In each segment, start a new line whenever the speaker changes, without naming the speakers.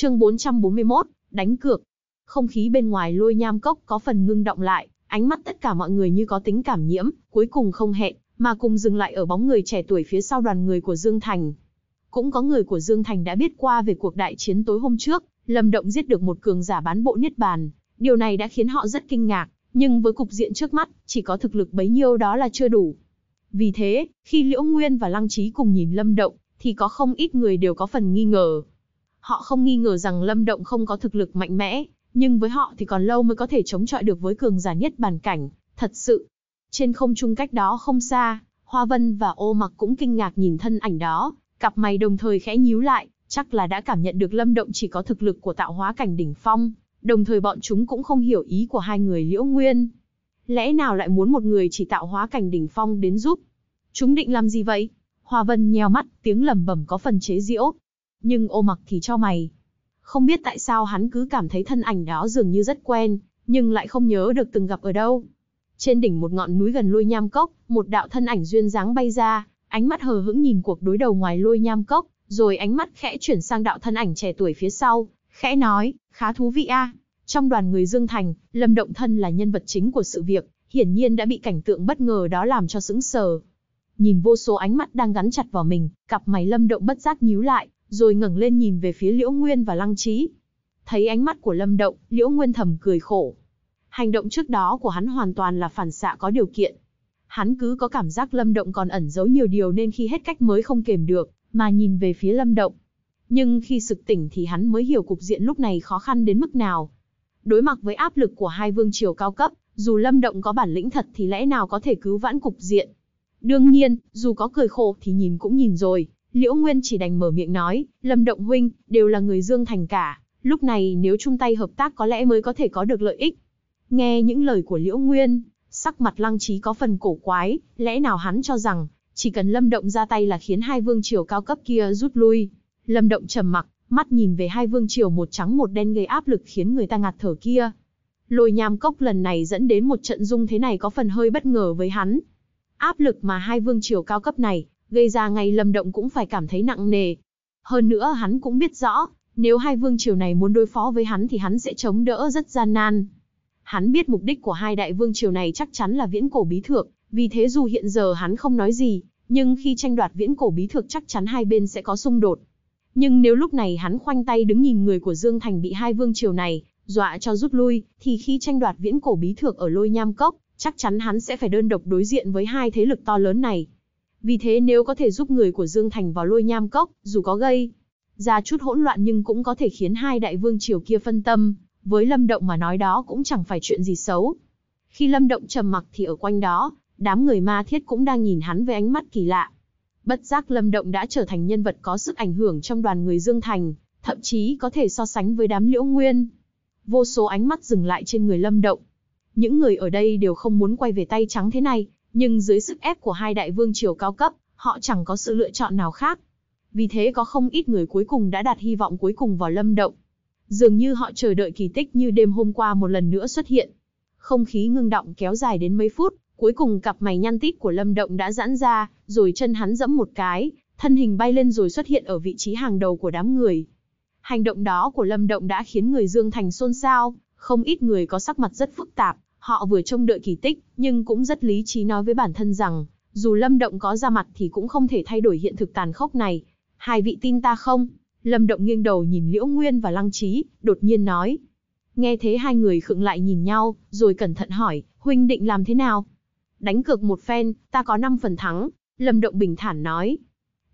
Chương 441, đánh cược. Không khí bên ngoài lôi nham cốc có phần ngưng động lại, ánh mắt tất cả mọi người như có tính cảm nhiễm, cuối cùng không hẹn, mà cùng dừng lại ở bóng người trẻ tuổi phía sau đoàn người của Dương Thành. Cũng có người của Dương Thành đã biết qua về cuộc đại chiến tối hôm trước, Lâm Động giết được một cường giả bán bộ niết bàn, điều này đã khiến họ rất kinh ngạc, nhưng với cục diện trước mắt, chỉ có thực lực bấy nhiêu đó là chưa đủ. Vì thế, khi Liễu Nguyên và Lăng Trí cùng nhìn Lâm Động, thì có không ít người đều có phần nghi ngờ. Họ không nghi ngờ rằng Lâm Động không có thực lực mạnh mẽ, nhưng với họ thì còn lâu mới có thể chống chọi được với cường giả nhất bản cảnh, thật sự. Trên không trung cách đó không xa, Hoa Vân và Ô Mặc cũng kinh ngạc nhìn thân ảnh đó, cặp mày đồng thời khẽ nhíu lại, chắc là đã cảm nhận được Lâm Động chỉ có thực lực của tạo hóa cảnh đỉnh phong, đồng thời bọn chúng cũng không hiểu ý của hai người Liễu Nguyên. Lẽ nào lại muốn một người chỉ tạo hóa cảnh đỉnh phong đến giúp? Chúng định làm gì vậy? Hoa Vân nheo mắt, tiếng lầm bầm có phần chế giễu, nhưng ô mặc thì cho mày. Không biết tại sao hắn cứ cảm thấy thân ảnh đó dường như rất quen, nhưng lại không nhớ được từng gặp ở đâu. Trên đỉnh một ngọn núi gần lôi nham cốc, một đạo thân ảnh duyên dáng bay ra, ánh mắt hờ hững nhìn cuộc đối đầu ngoài lôi nham cốc, rồi ánh mắt khẽ chuyển sang đạo thân ảnh trẻ tuổi phía sau, khẽ nói, khá thú vị a. Trong đoàn người Dương Thành, Lâm Động Thân là nhân vật chính của sự việc, hiển nhiên đã bị cảnh tượng bất ngờ đó làm cho sững sờ. Nhìn vô số ánh mắt đang gắn chặt vào mình, cặp mày Lâm Động bất giác nhíu lại, rồi ngẩng lên nhìn về phía Liễu Nguyên và Lăng Trí. Thấy ánh mắt của Lâm Động, Liễu Nguyên thầm cười khổ. Hành động trước đó của hắn hoàn toàn là phản xạ có điều kiện. Hắn cứ có cảm giác Lâm Động còn ẩn giấu nhiều điều nên khi hết cách mới không kềm được, mà nhìn về phía Lâm Động. Nhưng khi sực tỉnh thì hắn mới hiểu cục diện lúc này khó khăn đến mức nào. Đối mặt với áp lực của hai vương triều cao cấp, dù Lâm Động có bản lĩnh thật thì lẽ nào có thể cứu vãn cục diện. Đương nhiên, dù có cười khổ thì nhìn cũng nhìn rồi, Liễu Nguyên chỉ đành mở miệng nói, Lâm Động Huynh, đều là người Dương Thành cả, lúc này nếu chung tay hợp tác có lẽ mới có thể có được lợi ích. Nghe những lời của Liễu Nguyên, sắc mặt lăng trí có phần cổ quái, lẽ nào hắn cho rằng, chỉ cần Lâm Động ra tay là khiến hai vương triều cao cấp kia rút lui. Lâm Động trầm mặc, mắt nhìn về hai vương triều một trắng một đen gây áp lực khiến người ta ngạt thở kia. Lôi nham cốc lần này dẫn đến một trận dung thế này có phần hơi bất ngờ với hắn. Áp lực mà hai vương triều cao cấp này, gây ra ngay Lâm Động cũng phải cảm thấy nặng nề. Hơn nữa hắn cũng biết rõ, nếu hai vương triều này muốn đối phó với hắn thì hắn sẽ chống đỡ rất gian nan. Hắn biết mục đích của hai đại vương triều này chắc chắn là viễn cổ bí thượng, vì thế dù hiện giờ hắn không nói gì, nhưng khi tranh đoạt viễn cổ bí thượng chắc chắn hai bên sẽ có xung đột. Nhưng nếu lúc này hắn khoanh tay đứng nhìn người của Dương Thành bị hai vương triều này dọa cho rút lui, thì khi tranh đoạt viễn cổ bí thượng ở Lôi Nham Cốc, chắc chắn hắn sẽ phải đơn độc đối diện với hai thế lực to lớn này. Vì thế nếu có thể giúp người của Dương Thành vào lôi nham cốc, dù có gây ra chút hỗn loạn nhưng cũng có thể khiến hai đại vương triều kia phân tâm, với Lâm Động mà nói đó cũng chẳng phải chuyện gì xấu. Khi Lâm Động trầm mặc thì ở quanh đó, đám người ma thiết cũng đang nhìn hắn với ánh mắt kỳ lạ. Bất giác Lâm Động đã trở thành nhân vật có sức ảnh hưởng trong đoàn người Dương Thành, thậm chí có thể so sánh với đám Liễu Nguyên. Vô số ánh mắt dừng lại trên người Lâm Động. Những người ở đây đều không muốn quay về tay trắng thế này, nhưng dưới sức ép của hai đại vương triều cao cấp, họ chẳng có sự lựa chọn nào khác. Vì thế có không ít người cuối cùng đã đặt hy vọng cuối cùng vào Lâm Động. Dường như họ chờ đợi kỳ tích như đêm hôm qua một lần nữa xuất hiện. Không khí ngưng động kéo dài đến mấy phút, cuối cùng cặp mày nhăn tít của Lâm Động đã giãn ra, rồi chân hắn dẫm một cái, thân hình bay lên rồi xuất hiện ở vị trí hàng đầu của đám người. Hành động đó của Lâm Động đã khiến người Dương Thành xôn xao, không ít người có sắc mặt rất phức tạp, Họ vừa trông đợi kỳ tích, nhưng cũng rất lý trí nói với bản thân rằng, dù Lâm Động có ra mặt thì cũng không thể thay đổi hiện thực tàn khốc này. Hai vị tin ta không? Lâm Động nghiêng đầu nhìn Liễu Nguyên và Lăng Trí, đột nhiên nói. Nghe thế hai người khựng lại nhìn nhau, rồi cẩn thận hỏi, huynh định làm thế nào? Đánh cược một phen, ta có 5 phần thắng, Lâm Động bình thản nói.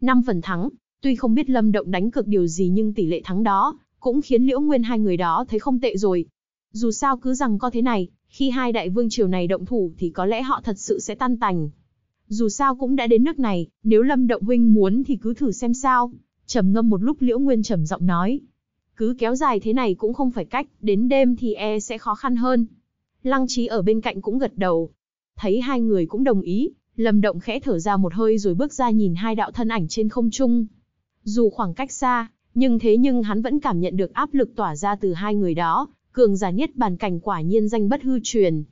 5 phần thắng, tuy không biết Lâm Động đánh cược điều gì nhưng tỷ lệ thắng đó, cũng khiến Liễu Nguyên hai người đó thấy không tệ rồi. Dù sao cứ rằng có thế này, khi hai đại vương triều này động thủ thì có lẽ họ thật sự sẽ tan tành. Dù sao cũng đã đến nước này, nếu Lâm Động Huynh muốn thì cứ thử xem sao. Trầm ngâm một lúc Liễu Nguyên trầm giọng nói. Cứ kéo dài thế này cũng không phải cách, đến đêm thì e sẽ khó khăn hơn. Lăng trí ở bên cạnh cũng gật đầu. Thấy hai người cũng đồng ý, Lâm Động khẽ thở ra một hơi rồi bước ra nhìn hai đạo thân ảnh trên không trung. Dù khoảng cách xa, nhưng thế nhưng hắn vẫn cảm nhận được áp lực tỏa ra từ hai người đó, cường giả nhất bàn cảnh quả nhiên danh bất hư truyền.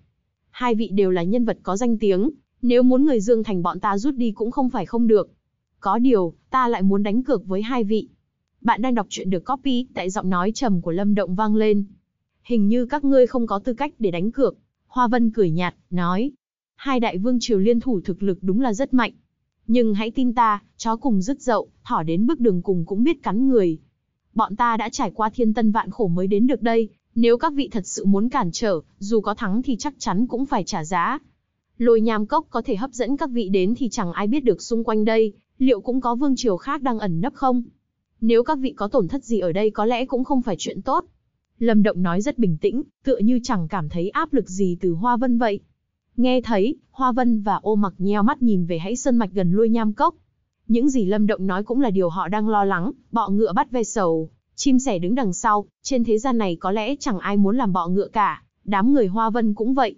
Hai vị đều là nhân vật có danh tiếng, nếu muốn người Dương Thành bọn ta rút đi cũng không phải không được. Có điều, ta lại muốn đánh cược với hai vị. Bạn đang đọc truyện được copy tại giọng nói trầm của Lâm Động vang lên. Hình như các ngươi không có tư cách để đánh cược. Hoa Vân cười nhạt, nói. Hai đại vương triều liên thủ thực lực đúng là rất mạnh. Nhưng hãy tin ta, chó cùng rứt dậu, thỏ đến bước đường cùng cũng biết cắn người. Bọn ta đã trải qua thiên tân vạn khổ mới đến được đây, nếu các vị thật sự muốn cản trở, dù có thắng thì chắc chắn cũng phải trả giá. Lôi nham cốc có thể hấp dẫn các vị đến thì chẳng ai biết được xung quanh đây, liệu cũng có vương triều khác đang ẩn nấp không? Nếu các vị có tổn thất gì ở đây có lẽ cũng không phải chuyện tốt. Lâm Động nói rất bình tĩnh, tựa như chẳng cảm thấy áp lực gì từ Hoa Vân vậy. Nghe thấy, Hoa Vân và ô mặc nheo mắt nhìn về hãy sơn mạch gần lôi nham cốc. Những gì Lâm Động nói cũng là điều họ đang lo lắng, bọ ngựa bắt ve sầu, Chim sẻ đứng đằng sau, trên thế gian này có lẽ chẳng ai muốn làm bọ ngựa cả, đám người Hoa Vân cũng vậy.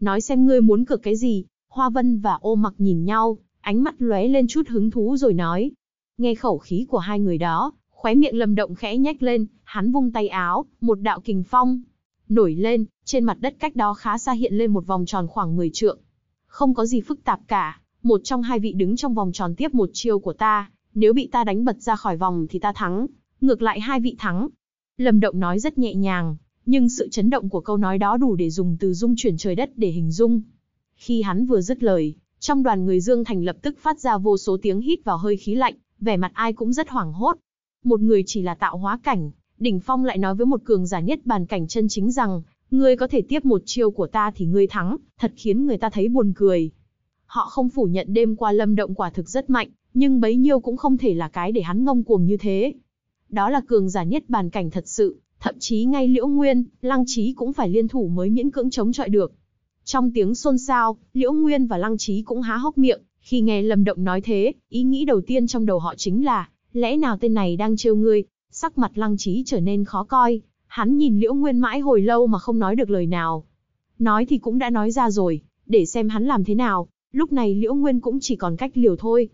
Nói xem ngươi muốn cược cái gì, Hoa Vân và ô mặc nhìn nhau, ánh mắt lóe lên chút hứng thú rồi nói. Nghe khẩu khí của hai người đó, khóe miệng lầm động khẽ nhách lên, hắn vung tay áo, một đạo kình phong. Nổi lên, trên mặt đất cách đó khá xa hiện lên một vòng tròn khoảng 10 trượng. Không có gì phức tạp cả, một trong hai vị đứng trong vòng tròn tiếp một chiêu của ta, nếu bị ta đánh bật ra khỏi vòng thì ta thắng, ngược lại hai vị thắng. Lâm Động nói rất nhẹ nhàng, nhưng sự chấn động của câu nói đó đủ để dùng từ dung chuyển trời đất để hình dung. Khi hắn vừa dứt lời, trong đoàn người Dương Thành lập tức phát ra vô số tiếng hít vào hơi khí lạnh, vẻ mặt ai cũng rất hoảng hốt. Một người chỉ là tạo hóa cảnh, đỉnh phong lại nói với một cường giả nhất bàn cảnh chân chính rằng, ngươi có thể tiếp một chiêu của ta thì ngươi thắng, thật khiến người ta thấy buồn cười. Họ không phủ nhận đêm qua Lâm Động quả thực rất mạnh, nhưng bấy nhiêu cũng không thể là cái để hắn ngông cuồng như thế đó là cường giả nhất bàn cảnh thật sự, thậm chí ngay Liễu Nguyên, Lăng Trí cũng phải liên thủ mới miễn cưỡng chống chọi được. Trong tiếng xôn xao, Liễu Nguyên và Lăng Trí cũng há hốc miệng, khi nghe Lâm Động nói thế, ý nghĩ đầu tiên trong đầu họ chính là, lẽ nào tên này đang trêu ngươi? Sắc mặt Lăng Trí trở nên khó coi, hắn nhìn Liễu Nguyên mãi hồi lâu mà không nói được lời nào. Nói thì cũng đã nói ra rồi, để xem hắn làm thế nào, lúc này Liễu Nguyên cũng chỉ còn cách liều thôi.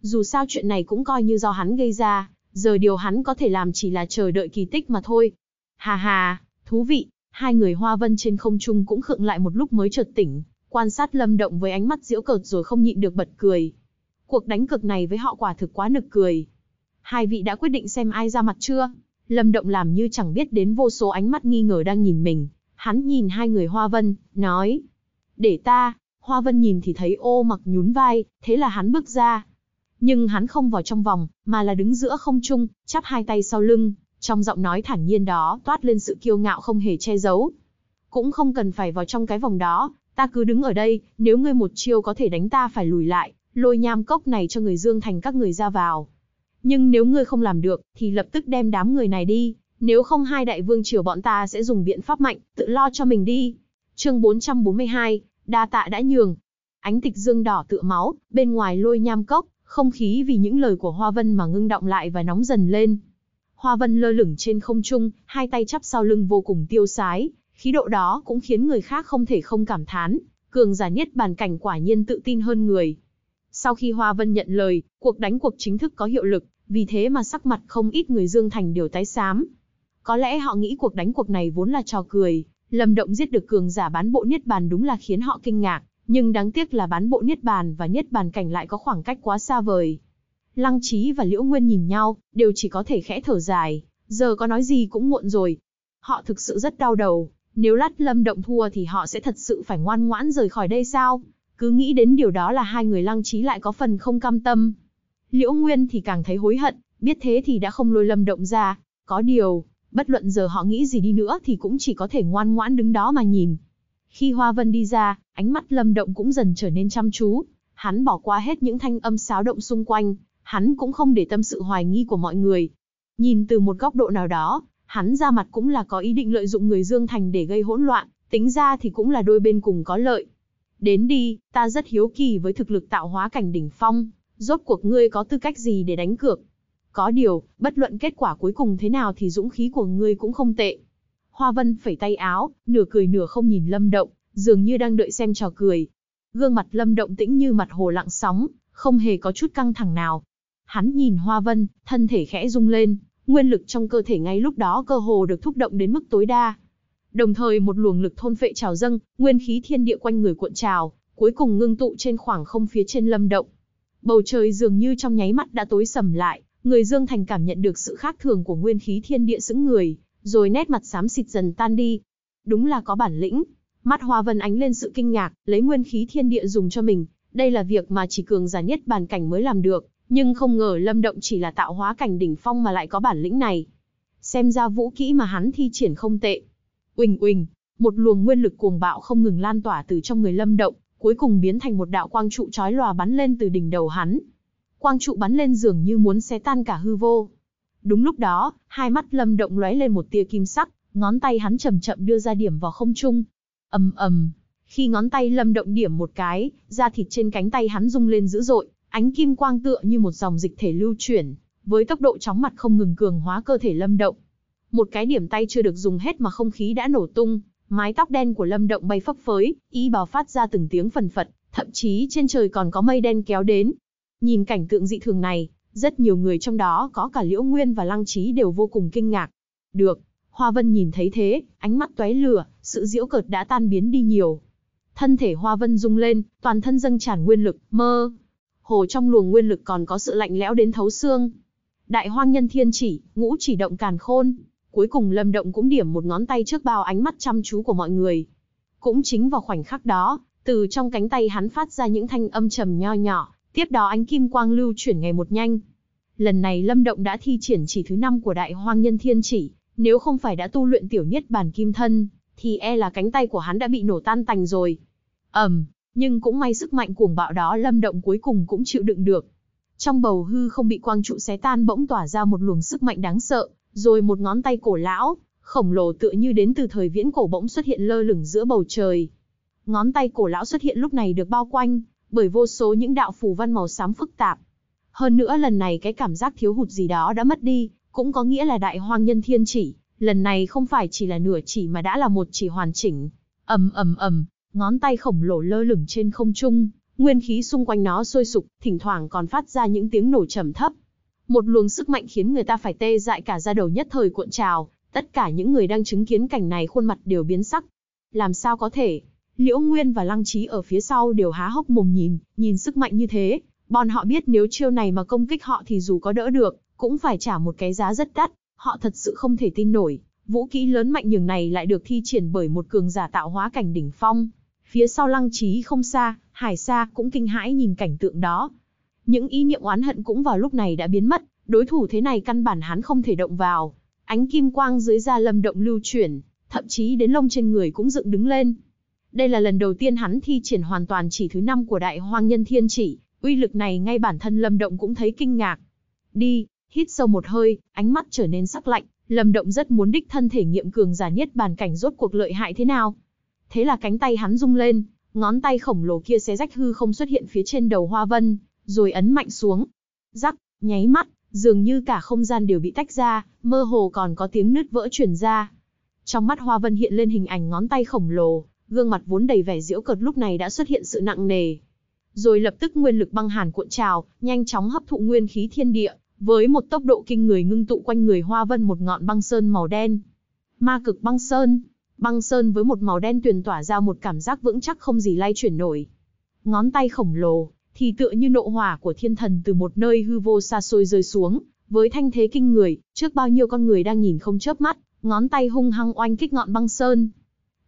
Dù sao chuyện này cũng coi như do hắn gây ra, Giờ điều hắn có thể làm chỉ là chờ đợi kỳ tích mà thôi. Hà hà, thú vị, hai người hoa vân trên không trung cũng khựng lại một lúc mới chợt tỉnh, quan sát lâm động với ánh mắt diễu cợt rồi không nhịn được bật cười. Cuộc đánh cực này với họ quả thực quá nực cười. Hai vị đã quyết định xem ai ra mặt chưa? Lâm động làm như chẳng biết đến vô số ánh mắt nghi ngờ đang nhìn mình. Hắn nhìn hai người hoa vân, nói. Để ta, hoa vân nhìn thì thấy ô mặc nhún vai, thế là hắn bước ra, nhưng hắn không vào trong vòng, mà là đứng giữa không trung, chắp hai tay sau lưng, trong giọng nói thản nhiên đó toát lên sự kiêu ngạo không hề che giấu. Cũng không cần phải vào trong cái vòng đó, ta cứ đứng ở đây, nếu ngươi một chiêu có thể đánh ta phải lùi lại, lôi nham cốc này cho người Dương Thành các người ra vào. Nhưng nếu ngươi không làm được, thì lập tức đem đám người này đi, nếu không hai đại vương triều bọn ta sẽ dùng biện pháp mạnh, tự lo cho mình đi. Chương 442, đa tạ đã nhường. Ánh tịch dương đỏ tựa máu, bên ngoài lôi nham cốc, không khí vì những lời của Hoa Vân mà ngưng động lại và nóng dần lên. Hoa Vân lơ lửng trên không trung, hai tay chắp sau lưng vô cùng tiêu sái, khí độ đó cũng khiến người khác không thể không cảm thán, cường giả nhất bàn cảnh quả nhiên tự tin hơn người. Sau khi Hoa Vân nhận lời, cuộc đánh cuộc chính thức có hiệu lực, vì thế mà sắc mặt không ít người Dương Thành đều tái xám. Có lẽ họ nghĩ cuộc đánh cuộc này vốn là trò cười, lầm Động giết được cường giả bán bộ niết bàn đúng là khiến họ kinh ngạc, nhưng đáng tiếc là bán bộ niết bàn và niết bàn cảnh lại có khoảng cách quá xa vời. Lăng Trí và Liễu Nguyên nhìn nhau, đều chỉ có thể khẽ thở dài, giờ có nói gì cũng muộn rồi. Họ thực sự rất đau đầu, nếu lát lâm động thua thì họ sẽ thật sự phải ngoan ngoãn rời khỏi đây sao? Cứ nghĩ đến điều đó là hai người Lăng Trí lại có phần không cam tâm. Liễu Nguyên thì càng thấy hối hận, biết thế thì đã không lôi lâm động ra, có điều, bất luận giờ họ nghĩ gì đi nữa thì cũng chỉ có thể ngoan ngoãn đứng đó mà nhìn. Khi Hoa Vân đi ra, ánh mắt Lâm Động cũng dần trở nên chăm chú, hắn bỏ qua hết những thanh âm xáo động xung quanh, hắn cũng không để tâm sự hoài nghi của mọi người. Nhìn từ một góc độ nào đó, hắn ra mặt cũng là có ý định lợi dụng người Dương Thành để gây hỗn loạn, tính ra thì cũng là đôi bên cùng có lợi. Đến đi, ta rất hiếu kỳ với thực lực tạo hóa cảnh đỉnh phong, rốt cuộc ngươi có tư cách gì để đánh cược. Có điều, bất luận kết quả cuối cùng thế nào thì dũng khí của ngươi cũng không tệ. Hoa Vân phẩy tay áo, nửa cười nửa không nhìn Lâm Động, dường như đang đợi xem trò cười. Gương mặt Lâm Động tĩnh như mặt hồ lặng sóng, không hề có chút căng thẳng nào. Hắn nhìn Hoa Vân, thân thể khẽ rung lên, nguyên lực trong cơ thể ngay lúc đó cơ hồ được thúc động đến mức tối đa. Đồng thời một luồng lực thôn phệ trào dâng, nguyên khí thiên địa quanh người cuộn trào, cuối cùng ngưng tụ trên khoảng không phía trên Lâm Động. Bầu trời dường như trong nháy mắt đã tối sầm lại, người Dương Thành cảm nhận được sự khác thường của nguyên khí thiên địa xứng người, rồi nét mặt xám xịt dần tan đi. Đúng là có bản lĩnh. Mắt Hoa Vân ánh lên sự kinh ngạc, lấy nguyên khí thiên địa dùng cho mình, đây là việc mà chỉ cường giả nhất bàn cảnh mới làm được, nhưng không ngờ Lâm Động chỉ là tạo hóa cảnh đỉnh phong mà lại có bản lĩnh này. Xem ra vũ kỹ mà hắn thi triển không tệ. Uỳnh uỳnh, một luồng nguyên lực cuồng bạo không ngừng lan tỏa từ trong người Lâm Động, cuối cùng biến thành một đạo quang trụ chói lòa bắn lên từ đỉnh đầu hắn. Quang trụ bắn lên dường như muốn xé tan cả hư vô. Đúng lúc đó, hai mắt Lâm Động lóe lên một tia kim sắc, ngón tay hắn chậm chậm đưa ra điểm vào không trung. Ầm ầm, khi ngón tay Lâm Động điểm một cái, da thịt trên cánh tay hắn rung lên dữ dội, ánh kim quang tựa như một dòng dịch thể lưu chuyển, với tốc độ chóng mặt không ngừng cường hóa cơ thể Lâm Động. Một cái điểm tay chưa được dùng hết mà không khí đã nổ tung, mái tóc đen của Lâm Động bay phấp phới, ý bào phát ra từng tiếng phần phật, thậm chí trên trời còn có mây đen kéo đến. Nhìn cảnh tượng dị thường này, rất nhiều người trong đó có cả Liễu Nguyên và Lăng Trí đều vô cùng kinh ngạc. Được, Hoa Vân nhìn thấy thế, ánh mắt tóe lửa, sự diễu cợt đã tan biến đi nhiều. Thân thể Hoa Vân rung lên, toàn thân dâng tràn nguyên lực, mơ. Hồ trong luồng nguyên lực còn có sự lạnh lẽo đến thấu xương. Đại hoang nhân thiên chỉ, ngũ chỉ động càn khôn. Cuối cùng Lâm Động cũng điểm một ngón tay trước bao ánh mắt chăm chú của mọi người. Cũng chính vào khoảnh khắc đó, từ trong cánh tay hắn phát ra những thanh âm trầm nho nhỏ, Tiếp đó ánh kim quang lưu chuyển ngày một nhanh. Lần này Lâm Động đã thi triển chỉ thứ năm của Đại Hoang Nhân Thiên Chỉ, nếu không phải đã tu luyện tiểu niết bàn kim thân, thì e là cánh tay của hắn đã bị nổ tan tành rồi. Ầm, nhưng cũng may sức mạnh cuồng bạo đó Lâm Động cuối cùng cũng chịu đựng được. Trong bầu hư không bị quang trụ xé tan bỗng tỏa ra một luồng sức mạnh đáng sợ, rồi một ngón tay cổ lão, khổng lồ tựa như đến từ thời viễn cổ bỗng xuất hiện lơ lửng giữa bầu trời. Ngón tay cổ lão xuất hiện lúc này được bao quanh bởi vô số những đạo phù văn màu xám phức tạp. Hơn nữa lần này cái cảm giác thiếu hụt gì đó đã mất đi, cũng có nghĩa là đại hoang nhân thiên chỉ, lần này không phải chỉ là nửa chỉ mà đã là một chỉ hoàn chỉnh. Ầm ầm ầm, ngón tay khổng lồ lơ lửng trên không trung, nguyên khí xung quanh nó sôi sục, thỉnh thoảng còn phát ra những tiếng nổ trầm thấp. Một luồng sức mạnh khiến người ta phải tê dại cả da đầu nhất thời cuộn trào, tất cả những người đang chứng kiến cảnh này khuôn mặt đều biến sắc. Làm sao có thể? Liễu Nguyên và Lăng Trí ở phía sau đều há hốc mồm nhìn, nhìn sức mạnh như thế, bọn họ biết nếu chiêu này mà công kích họ thì dù có đỡ được, cũng phải trả một cái giá rất đắt, họ thật sự không thể tin nổi, vũ kỹ lớn mạnh nhường này lại được thi triển bởi một cường giả tạo hóa cảnh đỉnh phong. Phía sau Lăng Trí không xa, Hải Sa cũng kinh hãi nhìn cảnh tượng đó. Những ý niệm oán hận cũng vào lúc này đã biến mất, đối thủ thế này căn bản hắn không thể động vào. Ánh kim quang dưới da lâm động lưu chuyển, thậm chí đến lông trên người cũng dựng đứng lên. Đây là lần đầu tiên hắn thi triển hoàn toàn chỉ thứ năm của đại hoang nhân thiên chỉ, uy lực này ngay bản thân Lâm Động cũng thấy kinh ngạc. Đi, hít sâu một hơi, ánh mắt trở nên sắc lạnh, Lâm Động rất muốn đích thân thể nghiệm cường giả nhất bàn cảnh rốt cuộc lợi hại thế nào. Thế là cánh tay hắn rung lên, ngón tay khổng lồ kia xé rách hư không xuất hiện phía trên đầu Hoa Vân, rồi ấn mạnh xuống. Rắc, nháy mắt, dường như cả không gian đều bị tách ra, mơ hồ còn có tiếng nứt vỡ truyền ra. Trong mắt Hoa Vân hiện lên hình ảnh ngón tay khổng lồ, gương mặt vốn đầy vẻ diễu cợt lúc này đã xuất hiện sự nặng nề. Rồi lập tức nguyên lực băng hàn cuộn trào, nhanh chóng hấp thụ nguyên khí thiên địa, với một tốc độ kinh người ngưng tụ quanh người Hoa Vân một ngọn băng sơn màu đen. Ma cực băng sơn, băng sơn với một màu đen tuyền tỏa ra một cảm giác vững chắc không gì lay chuyển nổi. Ngón tay khổng lồ thì tựa như nộ hỏa của thiên thần từ một nơi hư vô xa xôi rơi xuống, với thanh thế kinh người, trước bao nhiêu con người đang nhìn không chớp mắt, ngón tay hung hăng oanh kích ngọn băng sơn,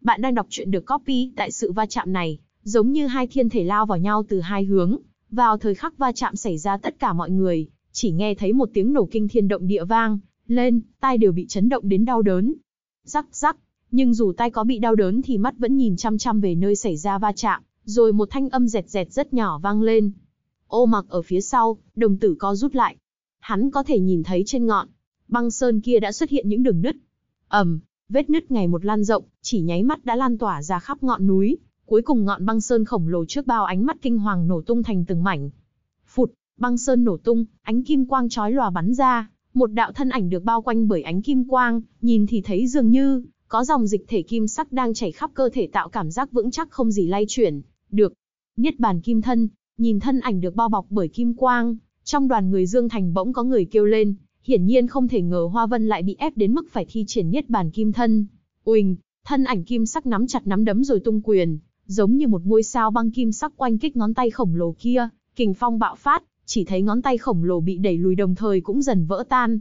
bạn đang đọc truyện được copy tại sự va chạm này, giống như hai thiên thể lao vào nhau từ hai hướng, vào thời khắc va chạm xảy ra tất cả mọi người, chỉ nghe thấy một tiếng nổ kinh thiên động địa vang, lên, tai đều bị chấn động đến đau đớn. Rắc rắc, nhưng dù tai có bị đau đớn thì mắt vẫn nhìn chăm chăm về nơi xảy ra va chạm, rồi một thanh âm dẹt dẹt rất nhỏ vang lên. Ô mặc ở phía sau, đồng tử co rút lại. Hắn có thể nhìn thấy trên ngọn, băng sơn kia đã xuất hiện những đường nứt. Ẩm. Vết nứt ngày một lan rộng, chỉ nháy mắt đã lan tỏa ra khắp ngọn núi, cuối cùng ngọn băng sơn khổng lồ trước bao ánh mắt kinh hoàng nổ tung thành từng mảnh. Phụt, băng sơn nổ tung, ánh kim quang chói lòa bắn ra, một đạo thân ảnh được bao quanh bởi ánh kim quang, nhìn thì thấy dường như có dòng dịch thể kim sắc đang chảy khắp cơ thể tạo cảm giác vững chắc không gì lay chuyển. Được, niết bàn kim thân, nhìn thân ảnh được bao bọc bởi kim quang, trong đoàn người Dương Thành bỗng có người kêu lên, hiển nhiên không thể ngờ Hoa Vân lại bị ép đến mức phải thi triển niết bàn kim thân. Uỳnh, thân ảnh kim sắc nắm chặt nắm đấm rồi tung quyền, giống như một ngôi sao băng kim sắc quanh kích ngón tay khổng lồ kia, kình phong bạo phát, chỉ thấy ngón tay khổng lồ bị đẩy lùi đồng thời cũng dần vỡ tan.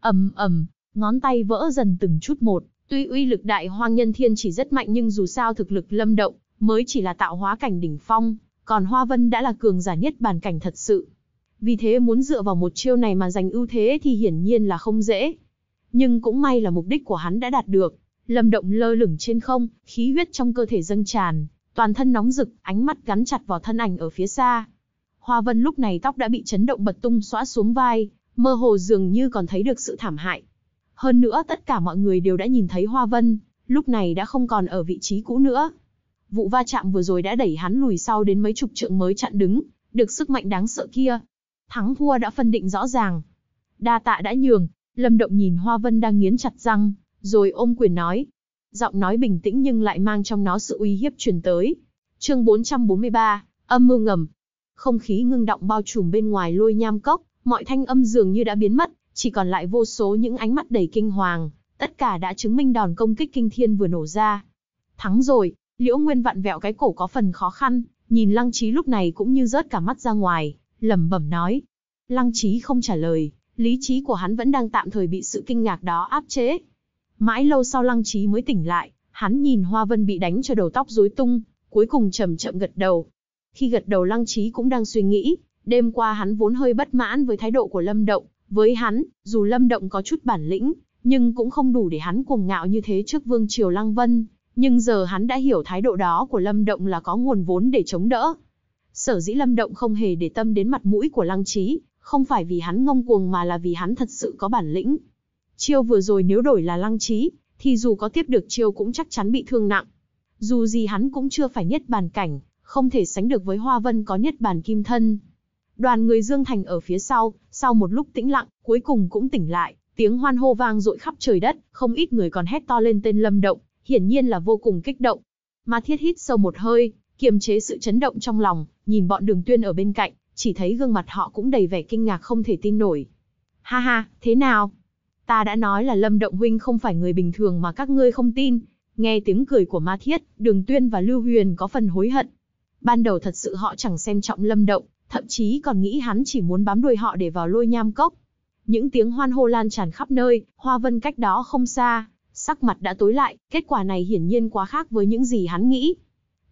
Ầm ầm, ngón tay vỡ dần từng chút một, tuy uy lực đại hoang nhân thiên chỉ rất mạnh nhưng dù sao thực lực lâm động, mới chỉ là tạo hóa cảnh đỉnh phong, còn Hoa Vân đã là cường giả nhất bàn cảnh thật sự. Vì thế muốn dựa vào một chiêu này mà giành ưu thế thì hiển nhiên là không dễ. Nhưng cũng may là mục đích của hắn đã đạt được. Lâm động lơ lửng trên không, khí huyết trong cơ thể dâng tràn, toàn thân nóng rực, ánh mắt gắn chặt vào thân ảnh ở phía xa. Hoa Vân lúc này tóc đã bị chấn động bật tung xóa xuống vai, mơ hồ dường như còn thấy được sự thảm hại. Hơn nữa tất cả mọi người đều đã nhìn thấy Hoa Vân, lúc này đã không còn ở vị trí cũ nữa. Vụ va chạm vừa rồi đã đẩy hắn lùi sau đến mấy chục trượng mới chặn đứng, được sức mạnh đáng sợ kia. Thắng thua đã phân định rõ ràng. Đa tạ đã nhường, Lâm Động nhìn Hoa Vân đang nghiến chặt răng, rồi ôm quyền nói. Giọng nói bình tĩnh nhưng lại mang trong nó sự uy hiếp truyền tới. Chương 443, âm mưu ngầm. Không khí ngưng động bao trùm bên ngoài lôi nham cốc, mọi thanh âm dường như đã biến mất, chỉ còn lại vô số những ánh mắt đầy kinh hoàng, tất cả đã chứng minh đòn công kích kinh thiên vừa nổ ra. Thắng rồi, Liễu Nguyên vặn vẹo cái cổ có phần khó khăn, nhìn Lăng Trí lúc này cũng như rớt cả mắt ra ngoài lẩm bẩm nói. Lăng trí không trả lời, lý trí của hắn vẫn đang tạm thời bị sự kinh ngạc đó áp chế. Mãi lâu sau lăng trí mới tỉnh lại, hắn nhìn Hoa Vân bị đánh cho đầu tóc rối tung, cuối cùng chậm chậm gật đầu. Khi gật đầu lăng trí cũng đang suy nghĩ, đêm qua hắn vốn hơi bất mãn với thái độ của Lâm Động, với hắn, dù Lâm Động có chút bản lĩnh, nhưng cũng không đủ để hắn cuồng ngạo như thế trước Vương Triều Lăng Vân, nhưng giờ hắn đã hiểu thái độ đó của Lâm Động là có nguồn vốn để chống đỡ. Sở dĩ Lâm Động không hề để tâm đến mặt mũi của Lăng Trí, không phải vì hắn ngông cuồng mà là vì hắn thật sự có bản lĩnh. Chiêu vừa rồi nếu đổi là Lăng Trí, thì dù có tiếp được chiêu cũng chắc chắn bị thương nặng. Dù gì hắn cũng chưa phải nhất bàn cảnh, không thể sánh được với Hoa Vân có nhất bàn kim thân. Đoàn người Dương Thành ở phía sau, sau một lúc tĩnh lặng, cuối cùng cũng tỉnh lại, tiếng hoan hô vang dội khắp trời đất, không ít người còn hét to lên tên Lâm Động, hiển nhiên là vô cùng kích động. Ma Thiết hít sâu một hơi, kiềm chế sự chấn động trong lòng, nhìn bọn đường tuyên ở bên cạnh, chỉ thấy gương mặt họ cũng đầy vẻ kinh ngạc không thể tin nổi. Ha ha, thế nào? Ta đã nói là Lâm Động Huynh không phải người bình thường mà các ngươi không tin. Nghe tiếng cười của Ma Thiết, Đường Tuyên và Lưu Huyền có phần hối hận. Ban đầu thật sự họ chẳng xem trọng Lâm Động, thậm chí còn nghĩ hắn chỉ muốn bám đuôi họ để vào lôi nham cốc. Những tiếng hoan hô lan tràn khắp nơi, Hoa Vân cách đó không xa, sắc mặt đã tối lại, kết quả này hiển nhiên quá khác với những gì hắn nghĩ.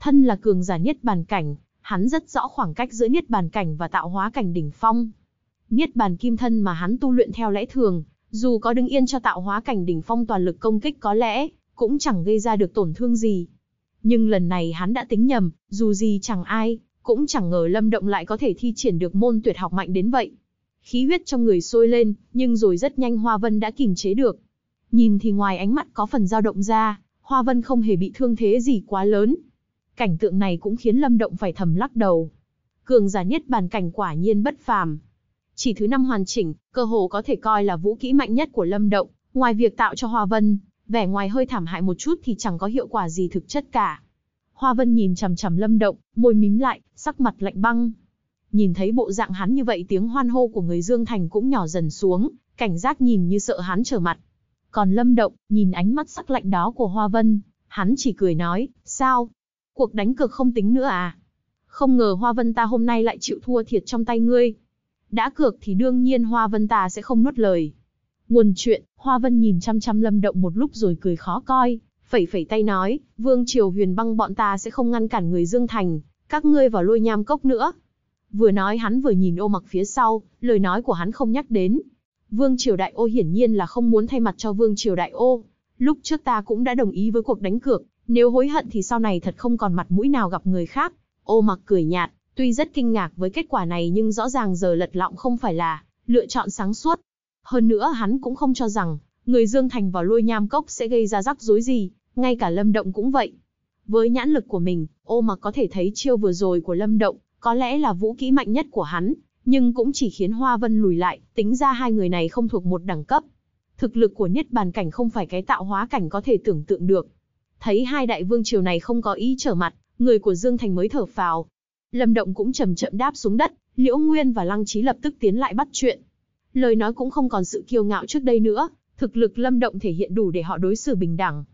Thân là cường giả nhất bàn cảnh, hắn rất rõ khoảng cách giữa niết bàn cảnh và tạo hóa cảnh đỉnh phong. Niết bàn kim thân mà hắn tu luyện theo lẽ thường, dù có đứng yên cho tạo hóa cảnh đỉnh phong toàn lực công kích có lẽ, cũng chẳng gây ra được tổn thương gì. Nhưng lần này hắn đã tính nhầm, dù gì chẳng ai, cũng chẳng ngờ Lâm Động lại có thể thi triển được môn tuyệt học mạnh đến vậy. Khí huyết trong người sôi lên, nhưng rồi rất nhanh Hoa Vân đã kìm chế được. Nhìn thì ngoài ánh mắt có phần dao động ra, Hoa Vân không hề bị thương thế gì quá lớn, Cảnh tượng này cũng khiến Lâm Động phải thầm lắc đầu. Cường giả nhất bàn cảnh quả nhiên bất phàm. Chỉ thứ năm hoàn chỉnh, cơ hồ có thể coi là vũ kỹ mạnh nhất của Lâm Động, ngoài việc tạo cho Hoa Vân, vẻ ngoài hơi thảm hại một chút thì chẳng có hiệu quả gì thực chất cả. Hoa Vân nhìn chằm chằm Lâm Động, môi mím lại, sắc mặt lạnh băng. Nhìn thấy bộ dạng hắn như vậy tiếng hoan hô của người Dương Thành cũng nhỏ dần xuống, cảnh giác nhìn như sợ hắn trở mặt. Còn Lâm Động, nhìn ánh mắt sắc lạnh đó của Hoa Vân, hắn chỉ cười nói, sao, Cuộc đánh cược không tính nữa à? Không ngờ Hoa Vân ta hôm nay lại chịu thua thiệt trong tay ngươi. Đã cược thì đương nhiên Hoa Vân ta sẽ không nuốt lời. Nguồn chuyện, Hoa Vân nhìn chăm chăm Lâm Động một lúc rồi cười khó coi, phẩy phẩy tay nói, Vương Triều Huyền Băng bọn ta sẽ không ngăn cản người Dương Thành, các ngươi vào lôi nham cốc nữa. Vừa nói hắn vừa nhìn ô mặc phía sau, lời nói của hắn không nhắc đến. Vương Triều Đại Ô hiển nhiên là không muốn thay mặt cho Vương Triều Đại Ô. Lúc trước ta cũng đã đồng ý với cuộc đánh cược, nếu hối hận thì sau này thật không còn mặt mũi nào gặp người khác. Ô mặc cười nhạt, tuy rất kinh ngạc với kết quả này nhưng rõ ràng giờ lật lọng không phải là lựa chọn sáng suốt. Hơn nữa hắn cũng không cho rằng, người Dương Thành vào lôi nham cốc sẽ gây ra rắc rối gì, ngay cả Lâm Động cũng vậy. Với nhãn lực của mình, ô mặc có thể thấy chiêu vừa rồi của Lâm Động, có lẽ là vũ kỹ mạnh nhất của hắn, nhưng cũng chỉ khiến Hoa Vân lùi lại, tính ra hai người này không thuộc một đẳng cấp. Thực lực của Niết Bàn Cảnh không phải cái tạo hóa cảnh có thể tưởng tượng được, Thấy hai đại vương triều này không có ý trở mặt, người của Dương Thành mới thở phào. Lâm Động cũng chậm chậm đáp xuống đất, Liễu Nguyên và Lăng Chí lập tức tiến lại bắt chuyện. Lời nói cũng không còn sự kiêu ngạo trước đây nữa, thực lực Lâm Động thể hiện đủ để họ đối xử bình đẳng.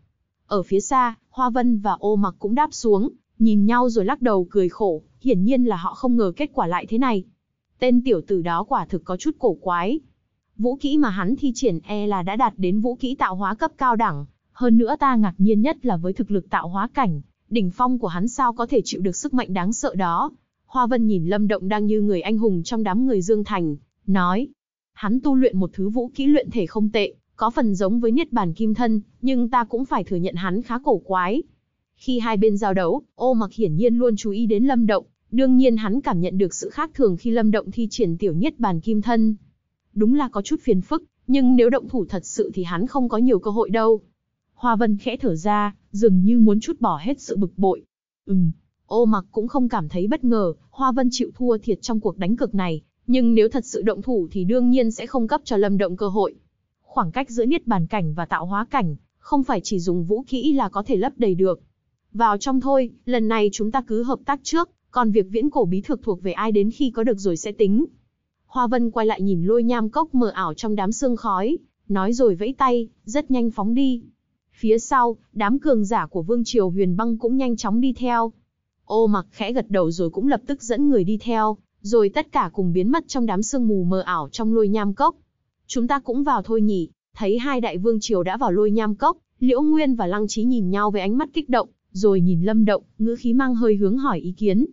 Ở phía xa, Hoa Vân và Ô Mặc cũng đáp xuống, nhìn nhau rồi lắc đầu cười khổ, hiển nhiên là họ không ngờ kết quả lại thế này. Tên tiểu tử đó quả thực có chút cổ quái. Vũ kỹ mà hắn thi triển e là đã đạt đến vũ kỹ tạo hóa cấp cao đẳng, hơn nữa ta ngạc nhiên nhất là với thực lực tạo hóa cảnh, đỉnh phong của hắn sao có thể chịu được sức mạnh đáng sợ đó. Hoa Vân nhìn Lâm Động đang như người anh hùng trong đám người Dương Thành, nói. Hắn tu luyện một thứ vũ kỹ luyện thể không tệ, có phần giống với Niết Bàn Kim Thân, nhưng ta cũng phải thừa nhận hắn khá cổ quái. Khi hai bên giao đấu, ô mặc hiển nhiên luôn chú ý đến Lâm Động, đương nhiên hắn cảm nhận được sự khác thường khi Lâm Động thi triển tiểu Niết Bàn Kim Thân. Đúng là có chút phiền phức, nhưng nếu động thủ thật sự thì hắn không có nhiều cơ hội đâu. Hoa Vân khẽ thở ra, dường như muốn chút bỏ hết sự bực bội. Ừm, ô mặc cũng không cảm thấy bất ngờ, Hoa Vân chịu thua thiệt trong cuộc đánh cực này, nhưng nếu thật sự động thủ thì đương nhiên sẽ không cấp cho Lâm Động cơ hội. Khoảng cách giữa Niết Bàn Cảnh và Tạo Hóa Cảnh, không phải chỉ dùng vũ khí là có thể lấp đầy được. Vào trong thôi, lần này chúng ta cứ hợp tác trước, còn việc viễn cổ bí thực thuộc về ai đến khi có được rồi sẽ tính. Hoa Vân quay lại nhìn lôi nham cốc mờ ảo trong đám sương khói, nói rồi vẫy tay, rất nhanh phóng đi. Phía sau, đám cường giả của vương triều huyền băng cũng nhanh chóng đi theo. Ô mặc khẽ gật đầu rồi cũng lập tức dẫn người đi theo, rồi tất cả cùng biến mất trong đám sương mù mờ ảo trong lôi nham cốc. Chúng ta cũng vào thôi nhỉ, thấy hai đại vương triều đã vào lôi nham cốc, Liễu Nguyên và Lăng Trí nhìn nhau với ánh mắt kích động, rồi nhìn Lâm Động, ngữ khí mang hơi hướng hỏi ý kiến.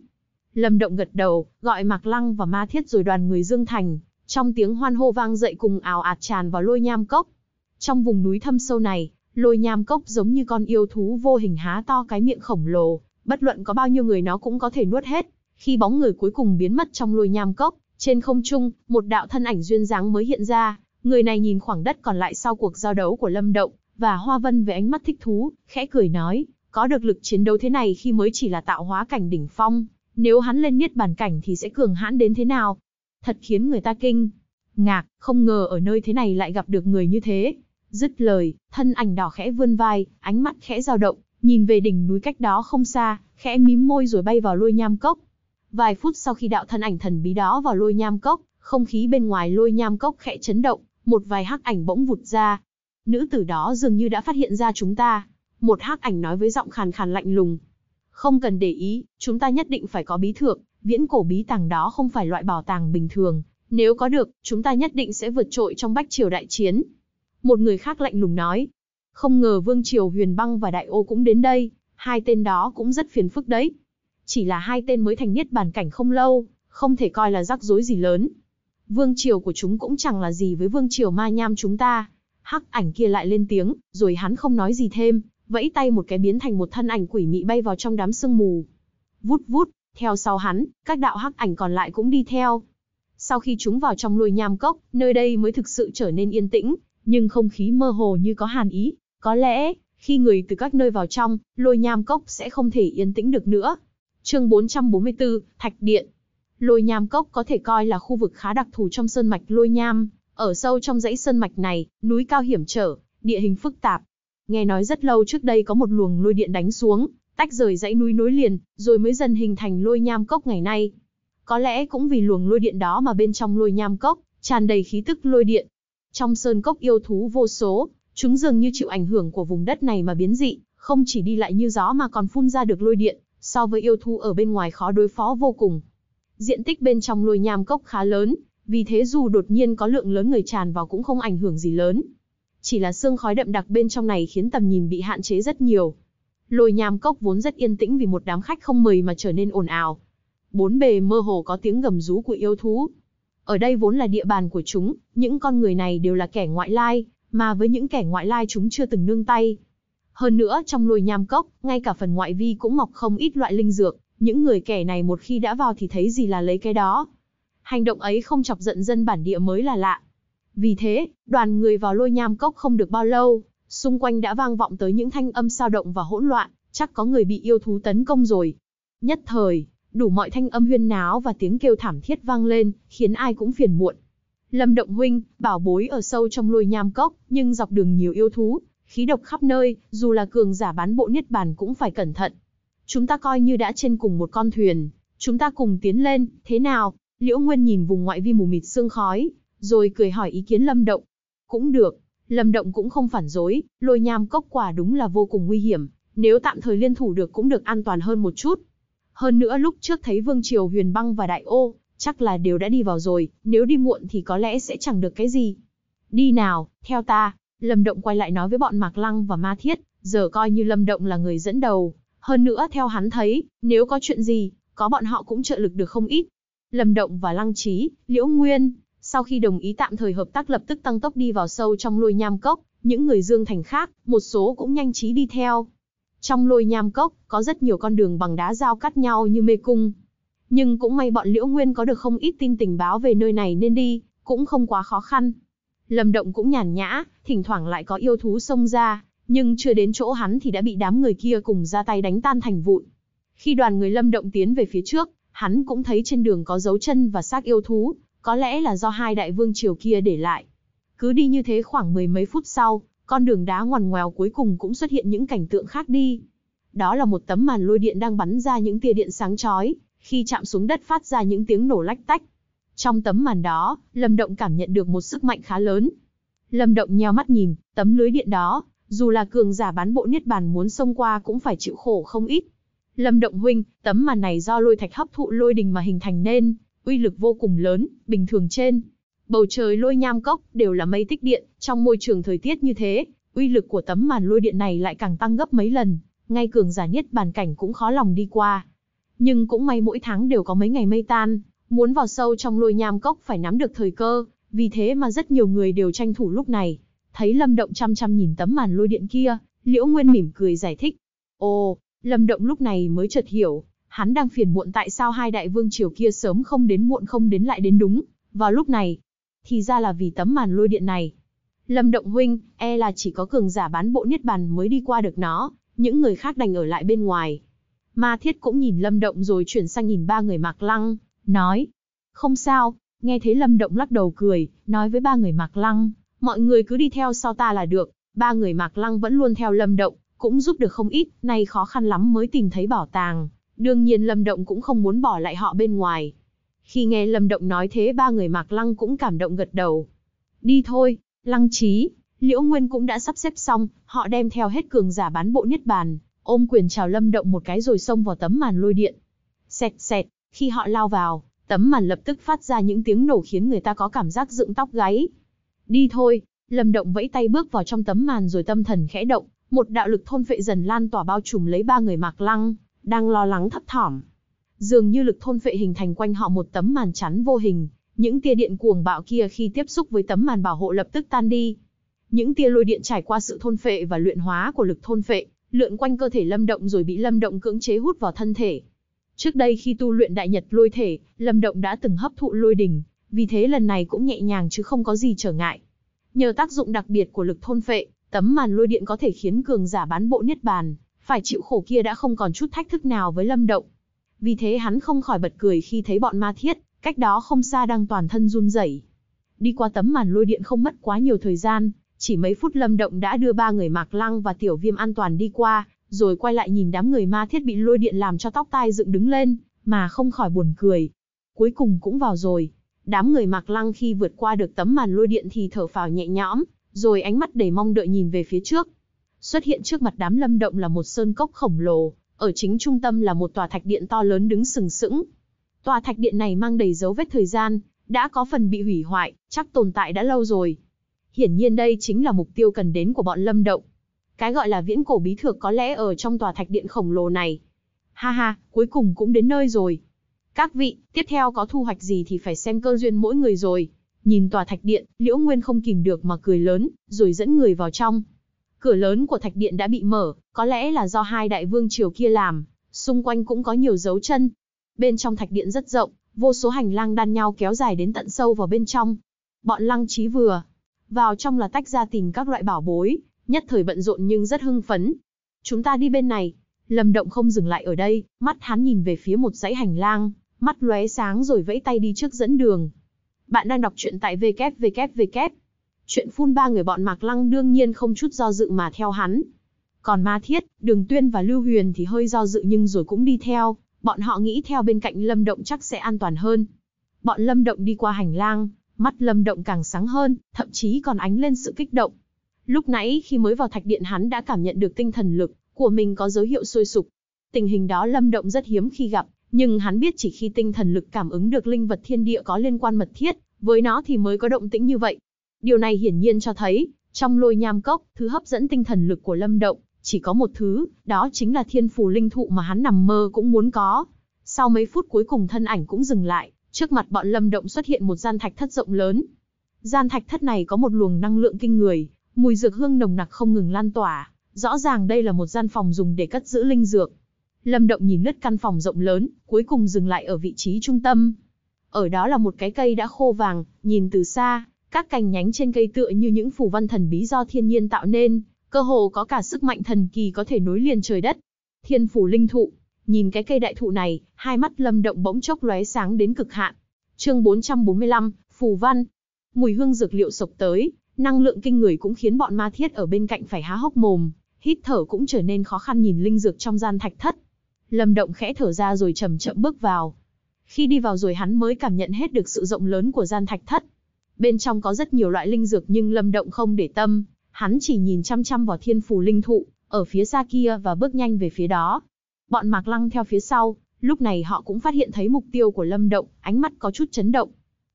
Lâm Động gật đầu, gọi Mạc Lăng và Ma Thiết rồi đoàn người Dương Thành, trong tiếng hoan hô vang dậy cùng ào ạt tràn vào lôi nham cốc. Trong vùng núi thâm sâu này, Lôi nham cốc giống như con yêu thú vô hình há to cái miệng khổng lồ, bất luận có bao nhiêu người nó cũng có thể nuốt hết. Khi bóng người cuối cùng biến mất trong lôi nham cốc, trên không trung, một đạo thân ảnh duyên dáng mới hiện ra, người này nhìn khoảng đất còn lại sau cuộc giao đấu của Lâm Động, và Hoa Vân với ánh mắt thích thú, khẽ cười nói, có được lực chiến đấu thế này khi mới chỉ là tạo hóa cảnh đỉnh phong, nếu hắn lên niết bàn cảnh thì sẽ cường hãn đến thế nào? Thật khiến người ta kinh ngạc, không ngờ ở nơi thế này lại gặp được người như thế. Dứt lời, thân ảnh đỏ khẽ vươn vai, ánh mắt khẽ dao động, nhìn về đỉnh núi cách đó không xa, khẽ mím môi rồi bay vào lôi nham cốc. Vài phút sau khi đạo thân ảnh thần bí đó vào lôi nham cốc, không khí bên ngoài lôi nham cốc khẽ chấn động, một vài hắc ảnh bỗng vụt ra. Nữ tử đó dường như đã phát hiện ra chúng ta. Một hắc ảnh nói với giọng khàn khàn lạnh lùng. Không cần để ý, chúng ta nhất định phải có bí thượng, viễn cổ bí tàng đó không phải loại bảo tàng bình thường. Nếu có được, chúng ta nhất định sẽ vượt trội trong bách triều đại chiến. Một người khác lạnh lùng nói. Không ngờ Vương Triều Huyền Băng và Đại Ô cũng đến đây, hai tên đó cũng rất phiền phức đấy. Chỉ là hai tên mới thành nhất bản cảnh không lâu, không thể coi là rắc rối gì lớn. Vương Triều của chúng cũng chẳng là gì với Vương Triều ma nham chúng ta. Hắc ảnh kia lại lên tiếng, rồi hắn không nói gì thêm, vẫy tay một cái biến thành một thân ảnh quỷ mị bay vào trong đám sương mù. Vút vút, theo sau hắn, các đạo hắc ảnh còn lại cũng đi theo. Sau khi chúng vào trong nuôi nham cốc, nơi đây mới thực sự trở nên yên tĩnh, nhưng không khí mơ hồ như có hàn ý, có lẽ, khi người từ các nơi vào trong, lôi nham cốc sẽ không thể yên tĩnh được nữa. Chương 444, Thạch Điện Lôi nham cốc có thể coi là khu vực khá đặc thù trong sơn mạch lôi nham, ở sâu trong dãy sơn mạch này, núi cao hiểm trở, địa hình phức tạp. Nghe nói rất lâu trước đây có một luồng lôi điện đánh xuống, tách rời dãy núi nối liền, rồi mới dần hình thành lôi nham cốc ngày nay. Có lẽ cũng vì luồng lôi điện đó mà bên trong lôi nham cốc, tràn đầy khí tức lôi điện, trong sơn cốc yêu thú vô số, chúng dường như chịu ảnh hưởng của vùng đất này mà biến dị, không chỉ đi lại như gió mà còn phun ra được lôi điện, so với yêu thú ở bên ngoài khó đối phó vô cùng. Diện tích bên trong lôi nham cốc khá lớn, vì thế dù đột nhiên có lượng lớn người tràn vào cũng không ảnh hưởng gì lớn. Chỉ là sương khói đậm đặc bên trong này khiến tầm nhìn bị hạn chế rất nhiều. Lôi nham cốc vốn rất yên tĩnh vì một đám khách không mời mà trở nên ồn ào. Bốn bề mơ hồ có tiếng gầm rú của yêu thú, ở đây vốn là địa bàn của chúng, những con người này đều là kẻ ngoại lai, mà với những kẻ ngoại lai chúng chưa từng nương tay. Hơn nữa trong lôi nham cốc, ngay cả phần ngoại vi cũng mọc không ít loại linh dược, những người kẻ này một khi đã vào thì thấy gì là lấy cái đó. Hành động ấy không chọc giận dân bản địa mới là lạ. Vì thế, đoàn người vào lôi nham cốc không được bao lâu, xung quanh đã vang vọng tới những thanh âm sao động và hỗn loạn, chắc có người bị yêu thú tấn công rồi. Nhất thời, đủ mọi thanh âm huyên náo và tiếng kêu thảm thiết vang lên, khiến ai cũng phiền muộn. Lâm Động Huynh, bảo bối ở sâu trong lôi nham cốc, nhưng dọc đường nhiều yêu thú, khí độc khắp nơi, dù là cường giả bán bộ niết bàn cũng phải cẩn thận. Chúng ta coi như đã trên cùng một con thuyền, chúng ta cùng tiến lên, thế nào? Liễu Nguyên nhìn vùng ngoại vi mù mịt sương khói, rồi cười hỏi ý kiến Lâm Động. Cũng được, Lâm Động cũng không phản đối, lôi nham cốc quả đúng là vô cùng nguy hiểm, nếu tạm thời liên thủ được cũng được an toàn hơn một chút. Hơn nữa lúc trước thấy Vương Triều Huyền Băng và Đại Ô, chắc là đều đã đi vào rồi, nếu đi muộn thì có lẽ sẽ chẳng được cái gì. Đi nào, theo ta, Lâm Động quay lại nói với bọn Mạc Lăng và Ma Thiết, giờ coi như Lâm Động là người dẫn đầu. Hơn nữa theo hắn thấy, nếu có chuyện gì, có bọn họ cũng trợ lực được không ít. Lâm Động và Lăng Trí, Liễu Nguyên, sau khi đồng ý tạm thời hợp tác lập tức tăng tốc đi vào sâu trong lôi nham cốc, những người Dương Thành khác, một số cũng nhanh trí đi theo. Trong lôi nham cốc, có rất nhiều con đường bằng đá giao cắt nhau như mê cung. Nhưng cũng may bọn Liễu Nguyên có được không ít tin tình báo về nơi này nên đi, cũng không quá khó khăn. Lâm Động cũng nhàn nhã, thỉnh thoảng lại có yêu thú xông ra, nhưng chưa đến chỗ hắn thì đã bị đám người kia cùng ra tay đánh tan thành vụn. Khi đoàn người Lâm Động tiến về phía trước, hắn cũng thấy trên đường có dấu chân và xác yêu thú, có lẽ là do hai đại vương triều kia để lại. Cứ đi như thế khoảng mười mấy phút sau, con đường đá ngoằn ngoèo cuối cùng cũng xuất hiện những cảnh tượng khác đi. Đó là một tấm màn lôi điện đang bắn ra những tia điện sáng chói, khi chạm xuống đất phát ra những tiếng nổ lách tách. Trong tấm màn đó, Lâm Động cảm nhận được một sức mạnh khá lớn. Lâm Động nheo mắt nhìn, tấm lưới điện đó, dù là cường giả bán bộ niết bàn muốn xông qua cũng phải chịu khổ không ít. Lâm Động huynh, tấm màn này do lôi thạch hấp thụ lôi đình mà hình thành nên, uy lực vô cùng lớn, bình thường trên Bầu trời lôi nham cốc đều là mây tích điện, trong môi trường thời tiết như thế, uy lực của tấm màn lôi điện này lại càng tăng gấp mấy lần, ngay cường giả nhất bàn cảnh cũng khó lòng đi qua. Nhưng cũng may mỗi tháng đều có mấy ngày mây tan, muốn vào sâu trong lôi nham cốc phải nắm được thời cơ, vì thế mà rất nhiều người đều tranh thủ lúc này. Thấy Lâm Động chăm chăm nhìn tấm màn lôi điện kia, Liễu Nguyên mỉm cười giải thích. Ồ, Lâm Động lúc này mới chợt hiểu, hắn đang phiền muộn tại sao hai đại vương triều kia sớm không đến muộn không đến lại đến đúng. Vào lúc này, thì ra là vì tấm màn lôi điện này. Lâm Động Huynh, e là chỉ có cường giả bán bộ niết bàn mới đi qua được nó, những người khác đành ở lại bên ngoài. Ma Thiết cũng nhìn Lâm Động rồi chuyển sang nhìn ba người Mạc Lăng, nói. Không sao, nghe thấy Lâm Động lắc đầu cười, nói với ba người Mạc Lăng, mọi người cứ đi theo sau ta là được. Ba người Mạc Lăng vẫn luôn theo Lâm Động, cũng giúp được không ít, nay khó khăn lắm mới tìm thấy bảo tàng. Đương nhiên Lâm Động cũng không muốn bỏ lại họ bên ngoài. Khi nghe Lâm Động nói thế ba người Mạc Lăng cũng cảm động gật đầu. Đi thôi, Lăng Chí, Liễu Nguyên cũng đã sắp xếp xong, họ đem theo hết cường giả bán bộ nhất Bàn, ôm quyền chào Lâm Động một cái rồi xông vào tấm màn lôi điện. Xẹt xẹt, khi họ lao vào, tấm màn lập tức phát ra những tiếng nổ khiến người ta có cảm giác dựng tóc gáy. Đi thôi, Lâm Động vẫy tay bước vào trong tấm màn rồi tâm thần khẽ động, một đạo lực thôn phệ dần lan tỏa bao trùm lấy ba người Mạc Lăng, đang lo lắng thấp thỏm dường như lực thôn phệ hình thành quanh họ một tấm màn chắn vô hình, những tia điện cuồng bạo kia khi tiếp xúc với tấm màn bảo hộ lập tức tan đi. Những tia lôi điện trải qua sự thôn phệ và luyện hóa của lực thôn phệ, lượn quanh cơ thể Lâm Động rồi bị Lâm Động cưỡng chế hút vào thân thể. Trước đây khi tu luyện đại nhật lôi thể, Lâm Động đã từng hấp thụ lôi đỉnh, vì thế lần này cũng nhẹ nhàng chứ không có gì trở ngại. Nhờ tác dụng đặc biệt của lực thôn phệ, tấm màn lôi điện có thể khiến cường giả bán bộ niết bàn, phải chịu khổ kia đã không còn chút thách thức nào với Lâm Động. Vì thế hắn không khỏi bật cười khi thấy bọn ma thiết, cách đó không xa đang toàn thân run rẩy. Đi qua tấm màn lôi điện không mất quá nhiều thời gian, chỉ mấy phút lâm động đã đưa ba người mạc lăng và tiểu viêm an toàn đi qua, rồi quay lại nhìn đám người ma thiết bị lôi điện làm cho tóc tai dựng đứng lên, mà không khỏi buồn cười. Cuối cùng cũng vào rồi. Đám người mạc lăng khi vượt qua được tấm màn lôi điện thì thở phào nhẹ nhõm, rồi ánh mắt đầy mong đợi nhìn về phía trước. Xuất hiện trước mặt đám lâm động là một sơn cốc khổng lồ, ở chính trung tâm là một tòa thạch điện to lớn đứng sừng sững. Tòa thạch điện này mang đầy dấu vết thời gian, đã có phần bị hủy hoại, chắc tồn tại đã lâu rồi. Hiển nhiên đây chính là mục tiêu cần đến của bọn Lâm Động. Cái gọi là viễn cổ bí thược có lẽ ở trong tòa thạch điện khổng lồ này. Ha ha, cuối cùng cũng đến nơi rồi. Các vị, tiếp theo có thu hoạch gì thì phải xem cơ duyên mỗi người rồi. Nhìn tòa thạch điện, Liễu Nguyên không kìm được mà cười lớn, rồi dẫn người vào trong. Cửa lớn của thạch điện đã bị mở, có lẽ là do hai đại vương triều kia làm, xung quanh cũng có nhiều dấu chân. Bên trong thạch điện rất rộng, vô số hành lang đan nhau kéo dài đến tận sâu vào bên trong. Bọn lăng trí vừa vào trong là tách ra tìm các loại bảo bối, nhất thời bận rộn nhưng rất hưng phấn. Chúng ta đi bên này. Lâm Động không dừng lại ở đây, mắt hắn nhìn về phía một dãy hành lang, mắt lóe sáng rồi vẫy tay đi trước dẫn đường. Bạn đang đọc truyện tại www Chuyện phun ba người bọn Mạc Lăng đương nhiên không chút do dự mà theo hắn. Còn Ma Thiết, Đường Tuyên và Lưu Huyền thì hơi do dự nhưng rồi cũng đi theo, bọn họ nghĩ theo bên cạnh Lâm Động chắc sẽ an toàn hơn. Bọn Lâm Động đi qua hành lang, mắt Lâm Động càng sáng hơn, thậm chí còn ánh lên sự kích động. Lúc nãy khi mới vào thạch điện hắn đã cảm nhận được tinh thần lực của mình có dấu hiệu sôi sục. Tình hình đó Lâm Động rất hiếm khi gặp, nhưng hắn biết chỉ khi tinh thần lực cảm ứng được linh vật thiên địa có liên quan mật thiết, với nó thì mới có động tĩnh như vậy. Điều này hiển nhiên cho thấy, trong lôi nham cốc, thứ hấp dẫn tinh thần lực của Lâm Động, chỉ có một thứ, đó chính là thiên phù linh thụ mà hắn nằm mơ cũng muốn có. Sau mấy phút cuối cùng thân ảnh cũng dừng lại, trước mặt bọn Lâm Động xuất hiện một gian thạch thất rộng lớn. Gian thạch thất này có một luồng năng lượng kinh người, mùi dược hương nồng nặc không ngừng lan tỏa, rõ ràng đây là một gian phòng dùng để cất giữ linh dược. Lâm Động nhìn lướt căn phòng rộng lớn, cuối cùng dừng lại ở vị trí trung tâm. Ở đó là một cái cây đã khô vàng, nhìn từ xa, các cành nhánh trên cây tựa như những phù văn thần bí do thiên nhiên tạo nên, cơ hồ có cả sức mạnh thần kỳ có thể nối liền trời đất. Thiên phủ linh thụ, nhìn cái cây đại thụ này, hai mắt Lâm Động bỗng chốc lóe sáng đến cực hạn. Chương 445, phù văn. Mùi hương dược liệu sộc tới, năng lượng kinh người cũng khiến bọn ma thiết ở bên cạnh phải há hốc mồm, hít thở cũng trở nên khó khăn nhìn linh dược trong gian thạch thất. Lâm Động khẽ thở ra rồi chậm chậm bước vào. Khi đi vào rồi hắn mới cảm nhận hết được sự rộng lớn của gian thạch thất, bên trong có rất nhiều loại linh dược nhưng Lâm Động không để tâm, hắn chỉ nhìn chăm chăm vào thiên phù linh thụ, ở phía xa kia và bước nhanh về phía đó. Bọn Mạc Lăng theo phía sau, lúc này họ cũng phát hiện thấy mục tiêu của Lâm Động, ánh mắt có chút chấn động.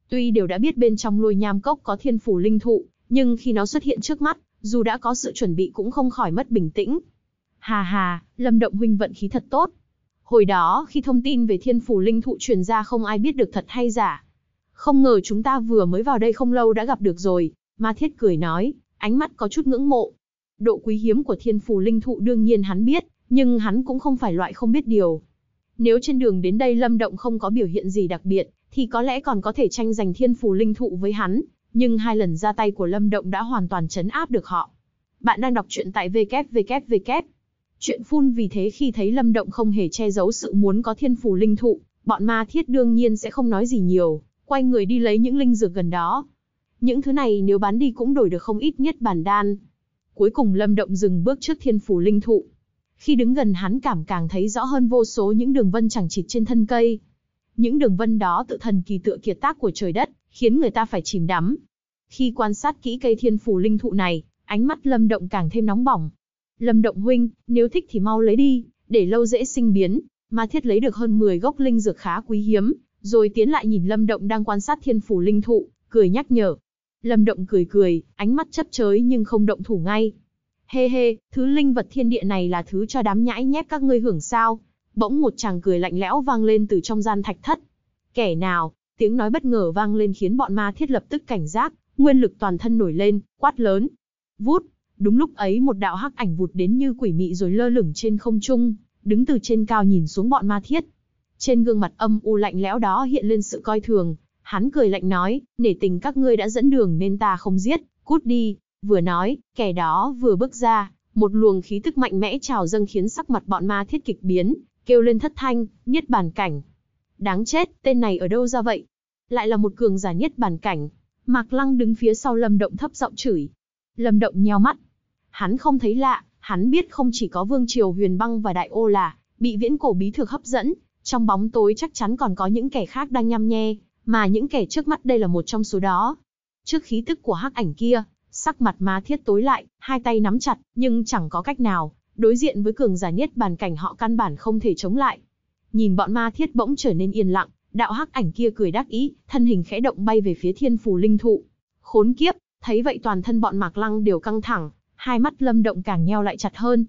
Tuy đều đã biết bên trong lôi nham cốc có thiên phủ linh thụ, nhưng khi nó xuất hiện trước mắt, dù đã có sự chuẩn bị cũng không khỏi mất bình tĩnh. Hà hà, Lâm Động huynh vận khí thật tốt. Hồi đó, khi thông tin về thiên phủ linh thụ truyền ra không ai biết được thật hay giả, không ngờ chúng ta vừa mới vào đây không lâu đã gặp được rồi, Ma Thiết cười nói, ánh mắt có chút ngưỡng mộ. Độ quý hiếm của thiên phù linh thụ đương nhiên hắn biết, nhưng hắn cũng không phải loại không biết điều. Nếu trên đường đến đây Lâm Động không có biểu hiện gì đặc biệt, thì có lẽ còn có thể tranh giành thiên phù linh thụ với hắn, nhưng hai lần ra tay của Lâm Động đã hoàn toàn chấn áp được họ. Bạn đang đọc truyện tại www. Chuyện phun vì thế khi thấy Lâm Động không hề che giấu sự muốn có thiên phù linh thụ, bọn ma thiết đương nhiên sẽ không nói gì nhiều, quay người đi lấy những linh dược gần đó. Những thứ này nếu bán đi cũng đổi được không ít nhất bản đan. Cuối cùng Lâm Động dừng bước trước thiên phủ linh thụ. Khi đứng gần hắn cảm càng thấy rõ hơn vô số những đường vân chẳng chịt trên thân cây. Những đường vân đó tự thần kỳ tựa kiệt tác của trời đất, khiến người ta phải chìm đắm. Khi quan sát kỹ cây thiên phủ linh thụ này, ánh mắt Lâm Động càng thêm nóng bỏng. Lâm Động huynh, nếu thích thì mau lấy đi, để lâu dễ sinh biến, mà thiết lấy được hơn 10 gốc linh dược khá quý hiếm, rồi tiến lại nhìn Lâm Động đang quan sát thiên phủ linh thụ, cười nhắc nhở. Lâm Động cười cười, ánh mắt chấp chới nhưng không động thủ ngay. Hê hê, thứ linh vật thiên địa này là thứ cho đám nhãi nhép các ngươi hưởng sao? Bỗng một chàng cười lạnh lẽo vang lên từ trong gian thạch thất. Kẻ nào? Tiếng nói bất ngờ vang lên khiến bọn ma thiết lập tức cảnh giác, nguyên lực toàn thân nổi lên, quát lớn. Vút, đúng lúc ấy một đạo hắc ảnh vụt đến như quỷ mị rồi lơ lửng trên không trung, đứng từ trên cao nhìn xuống bọn ma thiết trên gương mặt âm u lạnh lẽo đó hiện lên sự coi thường, hắn cười lạnh nói, nể tình các ngươi đã dẫn đường nên ta không giết, cút đi. Vừa nói, kẻ đó vừa bước ra, một luồng khí tức mạnh mẽ trào dâng khiến sắc mặt bọn ma thiết kịch biến, kêu lên thất thanh, nhất bản cảnh. Đáng chết, tên này ở đâu ra vậy? Lại là một cường giả nhất bản cảnh. Mạc Lăng đứng phía sau Lâm Động thấp giọng chửi. Lâm Động nheo mắt. Hắn không thấy lạ, hắn biết không chỉ có Vương Triều Huyền Băng và Đại Ô là bị viễn cổ bí thực hấp dẫn, trong bóng tối chắc chắn còn có những kẻ khác đang nhăm nhe, mà những kẻ trước mắt đây là một trong số đó. Trước khí tức của hắc ảnh kia, sắc mặt má thiết tối lại, hai tay nắm chặt, nhưng chẳng có cách nào, đối diện với cường giả nhất, bàn cảnh họ căn bản không thể chống lại. Nhìn bọn ma thiết bỗng trở nên yên lặng, đạo hắc ảnh kia cười đắc ý, thân hình khẽ động bay về phía thiên phù linh thụ. Khốn kiếp, thấy vậy toàn thân bọn mạc lăng đều căng thẳng, hai mắt lâm động càng nheo lại chặt hơn,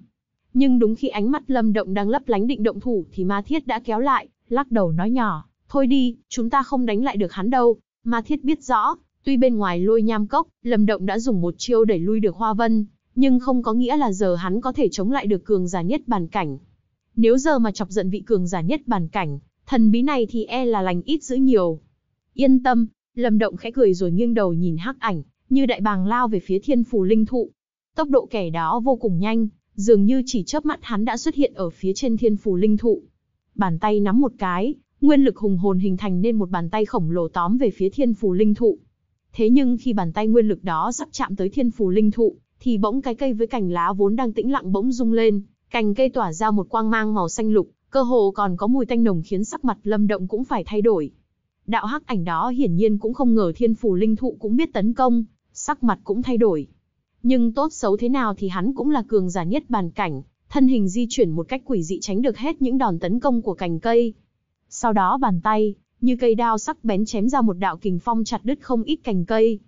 nhưng đúng khi ánh mắt Lâm Động đang lấp lánh định động thủ thì Ma Thiết đã kéo lại, lắc đầu nói nhỏ, thôi đi, chúng ta không đánh lại được hắn đâu. Ma Thiết biết rõ, tuy bên ngoài lôi nham cốc, Lâm Động đã dùng một chiêu đẩy lui được Hoa Vân, nhưng không có nghĩa là giờ hắn có thể chống lại được cường giả nhất bàn cảnh. Nếu giờ mà chọc giận vị cường giả nhất bàn cảnh, thần bí này thì e là lành ít dữ nhiều. Yên tâm, Lâm Động khẽ cười rồi nghiêng đầu nhìn hắc ảnh, như đại bàng lao về phía thiên phù linh thụ. Tốc độ kẻ đó vô cùng nhanh, Dường như chỉ chớp mắt hắn đã xuất hiện ở phía trên thiên phù linh thụ. Bàn tay nắm một cái, nguyên lực hùng hồn hình thành nên một bàn tay khổng lồ tóm về phía thiên phù linh thụ. Thế nhưng khi bàn tay nguyên lực đó sắp chạm tới thiên phù linh thụ, thì bỗng cái cây với cành lá vốn đang tĩnh lặng bỗng rung lên, cành cây tỏa ra một quang mang màu xanh lục, cơ hồ còn có mùi tanh nồng khiến sắc mặt Lâm Động cũng phải thay đổi. Đạo hắc ảnh đó hiển nhiên cũng không ngờ Thiên Phù Linh Thụ cũng biết tấn công, sắc mặt cũng thay đổi. Nhưng tốt xấu thế nào thì hắn cũng là cường giả nhất bàn cảnh, thân hình di chuyển một cách quỷ dị tránh được hết những đòn tấn công của cành cây. Sau đó bàn tay, như cây đao sắc bén chém ra một đạo kình phong chặt đứt không ít cành cây.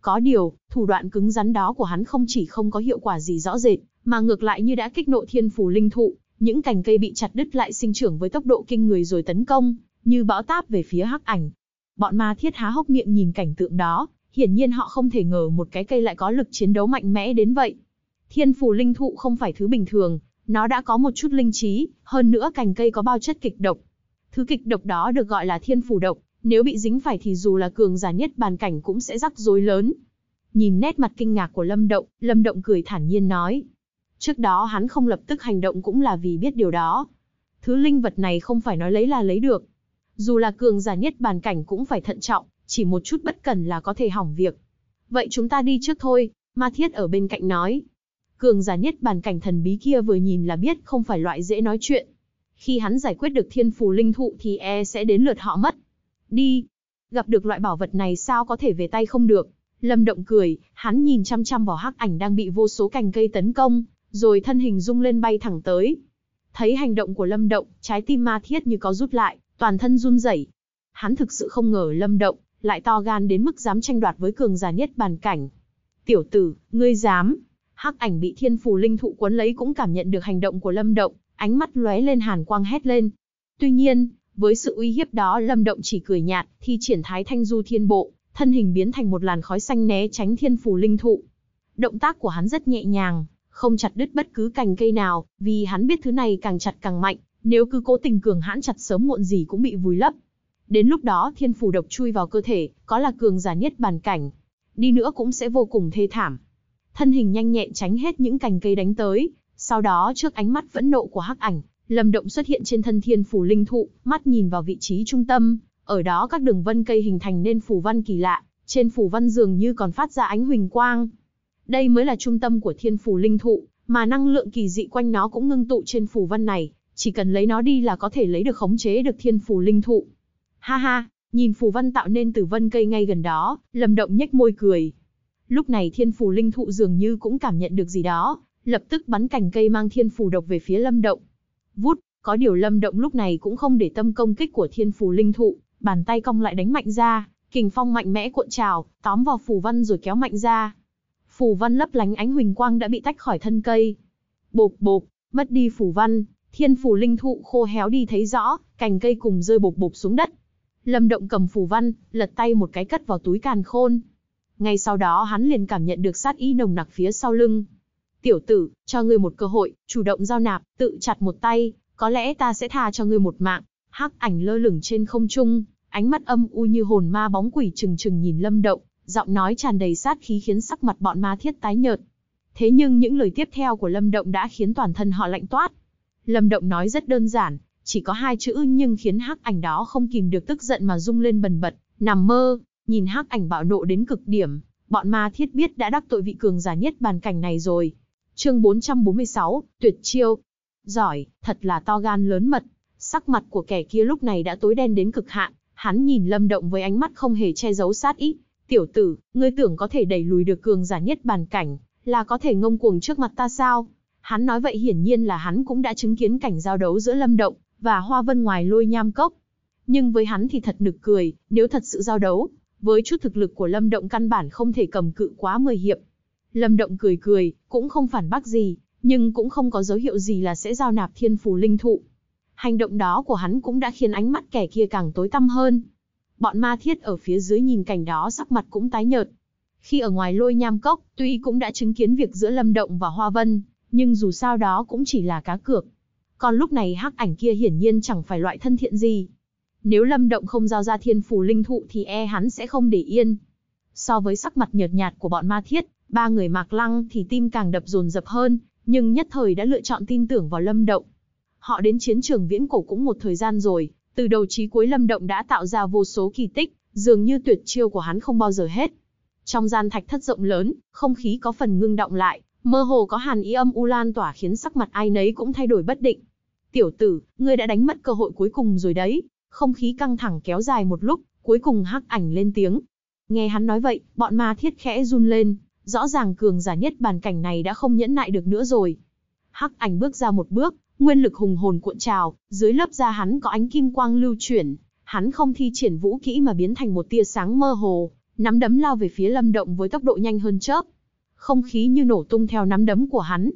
Có điều, thủ đoạn cứng rắn đó của hắn không chỉ không có hiệu quả gì rõ rệt, mà ngược lại như đã kích nộ thiên phù linh thụ, những cành cây bị chặt đứt lại sinh trưởng với tốc độ kinh người rồi tấn công, như bão táp về phía hắc ảnh. Bọn ma thiết há hốc miệng nhìn cảnh tượng đó, Hiển nhiên họ không thể ngờ một cái cây lại có lực chiến đấu mạnh mẽ đến vậy. Thiên phù linh thụ không phải thứ bình thường, nó đã có một chút linh trí, hơn nữa cành cây có bao chất kịch độc. Thứ kịch độc đó được gọi là thiên phù độc, nếu bị dính phải thì dù là cường giả nhất bàn cảnh cũng sẽ rắc rối lớn. Nhìn nét mặt kinh ngạc của Lâm Động, Lâm Động cười thản nhiên nói. Trước đó hắn không lập tức hành động cũng là vì biết điều đó. Thứ linh vật này không phải nói lấy là lấy được. Dù là cường giả nhất bàn cảnh cũng phải thận trọng, chỉ một chút bất cần là có thể hỏng việc. Vậy chúng ta đi trước thôi, Ma Thiết ở bên cạnh nói. Cường giả nhất bàn cảnh thần bí kia vừa nhìn là biết không phải loại dễ nói chuyện. Khi hắn giải quyết được thiên phù linh thụ thì e sẽ đến lượt họ mất. Đi. Gặp được loại bảo vật này sao có thể về tay không được. Lâm Động cười, hắn nhìn chăm chăm vào hắc ảnh đang bị vô số cành cây tấn công, rồi thân hình rung lên bay thẳng tới. Thấy hành động của Lâm Động, trái tim Ma Thiết như có rút lại, toàn thân run rẩy. Hắn thực sự không ngờ Lâm Động lại to gan đến mức dám tranh đoạt với cường giả nhất bàn cảnh. Tiểu tử, ngươi dám? Hắc ảnh bị thiên phù linh thụ quấn lấy cũng cảm nhận được hành động của Lâm Động, ánh mắt lóe lên hàn quang hét lên. Tuy nhiên, với sự uy hiếp đó Lâm Động chỉ cười nhạt, thi triển thái thanh du thiên bộ, thân hình biến thành một làn khói xanh né tránh thiên phù linh thụ. Động tác của hắn rất nhẹ nhàng, không chặt đứt bất cứ cành cây nào, vì hắn biết thứ này càng chặt càng mạnh, nếu cứ cố tình cường hãn chặt sớm muộn gì cũng bị vùi lấp. Đến lúc đó thiên phù độc chui vào cơ thể, có là cường giả nhất bàn cảnh. Đi nữa cũng sẽ vô cùng thê thảm. Thân hình nhanh nhẹn tránh hết những cành cây đánh tới. Sau đó trước ánh mắt vẫn nộ của hắc ảnh, Lâm Động xuất hiện trên thân thiên phủ linh thụ, mắt nhìn vào vị trí trung tâm, ở đó các đường vân cây hình thành nên phù văn kỳ lạ, trên phù văn dường như còn phát ra ánh huỳnh quang. Đây mới là trung tâm của thiên phù linh thụ, mà năng lượng kỳ dị quanh nó cũng ngưng tụ trên phù văn này, chỉ cần lấy nó đi là có thể lấy được khống chế được thiên phù linh thụ. Ha ha, nhìn phù văn tạo nên từ vân cây ngay gần đó, Lâm Động nhếch môi cười. Lúc này thiên phù linh thụ dường như cũng cảm nhận được gì đó, lập tức bắn cành cây mang thiên phù độc về phía Lâm Động. Vút, có điều Lâm Động lúc này cũng không để tâm công kích của thiên phù linh thụ, bàn tay cong lại đánh mạnh ra, kình phong mạnh mẽ cuộn trào, tóm vào phù văn rồi kéo mạnh ra. Phù văn lấp lánh ánh huỳnh quang đã bị tách khỏi thân cây. Bộp bộp, mất đi phù văn, thiên phù linh thụ khô héo đi thấy rõ, cành cây cùng rơi bộp bộp xuống đất, Lâm Động cầm phù văn, lật tay một cái cất vào túi càn khôn. Ngay sau đó hắn liền cảm nhận được sát ý nồng nặc phía sau lưng. Tiểu tử, cho ngươi một cơ hội, chủ động giao nạp, tự chặt một tay, có lẽ ta sẽ tha cho ngươi một mạng. Hắc ảnh lơ lửng trên không trung, ánh mắt âm u như hồn ma bóng quỷ trừng trừng nhìn Lâm Động, giọng nói tràn đầy sát khí khiến sắc mặt bọn ma thiết tái nhợt. Thế nhưng những lời tiếp theo của Lâm Động đã khiến toàn thân họ lạnh toát. Lâm Động nói rất đơn giản, chỉ có hai chữ nhưng khiến hắc ảnh đó không kìm được tức giận mà rung lên bần bật, nằm mơ, nhìn hắc ảnh bạo nộ đến cực điểm, bọn ma thiết biết đã đắc tội vị cường giả nhất bàn cảnh này rồi. Chương 446, tuyệt chiêu. Giỏi, thật là to gan lớn mật. Sắc mặt của kẻ kia lúc này đã tối đen đến cực hạn, hắn nhìn Lâm Động với ánh mắt không hề che giấu sát ý. Tiểu tử, ngươi tưởng có thể đẩy lùi được cường giả nhất bàn cảnh, là có thể ngông cuồng trước mặt ta sao? Hắn nói vậy hiển nhiên là hắn cũng đã chứng kiến cảnh giao đấu giữa Lâm Động và Hoa Vân ngoài lôi nham cốc. Nhưng với hắn thì thật nực cười, nếu thật sự giao đấu, với chút thực lực của Lâm Động căn bản không thể cầm cự quá 10 hiệp. Lâm Động cười cười, cũng không phản bác gì, nhưng cũng không có dấu hiệu gì là sẽ giao nạp thiên phù linh thụ. Hành động đó của hắn cũng đã khiến ánh mắt kẻ kia càng tối tăm hơn. Bọn ma thiết ở phía dưới nhìn cảnh đó sắc mặt cũng tái nhợt. Khi ở ngoài lôi nham cốc, tuy cũng đã chứng kiến việc giữa Lâm Động và Hoa Vân, nhưng dù sao đó cũng chỉ là cá cược. Còn lúc này hắc ảnh kia hiển nhiên chẳng phải loại thân thiện gì. Nếu Lâm Động không giao ra thiên phù linh thụ thì e hắn sẽ không để yên. So với sắc mặt nhợt nhạt của bọn ma thiết, ba người mạc lăng thì tim càng đập dồn dập hơn, nhưng nhất thời đã lựa chọn tin tưởng vào Lâm Động. Họ đến chiến trường viễn cổ cũng một thời gian rồi, từ đầu chí cuối Lâm Động đã tạo ra vô số kỳ tích, dường như tuyệt chiêu của hắn không bao giờ hết. Trong gian thạch thất rộng lớn, không khí có phần ngưng động lại, Mơ hồ có hàn ý âm u lan tỏa khiến sắc mặt ai nấy cũng thay đổi bất định. Tiểu tử, ngươi đã đánh mất cơ hội cuối cùng rồi đấy. Không khí căng thẳng kéo dài một lúc, cuối cùng hắc ảnh lên tiếng. Nghe hắn nói vậy, bọn ma thiết khẽ run lên, rõ ràng cường giả nhất bàn cảnh này đã không nhẫn nại được nữa rồi. Hắc ảnh bước ra một bước, nguyên lực hùng hồn cuộn trào, dưới lớp da hắn có ánh kim quang lưu chuyển, hắn không thi triển vũ kỹ mà biến thành một tia sáng mơ hồ, nắm đấm lao về phía Lâm Động với tốc độ nhanh hơn chớp, không khí như nổ tung theo nắm đấm của hắn.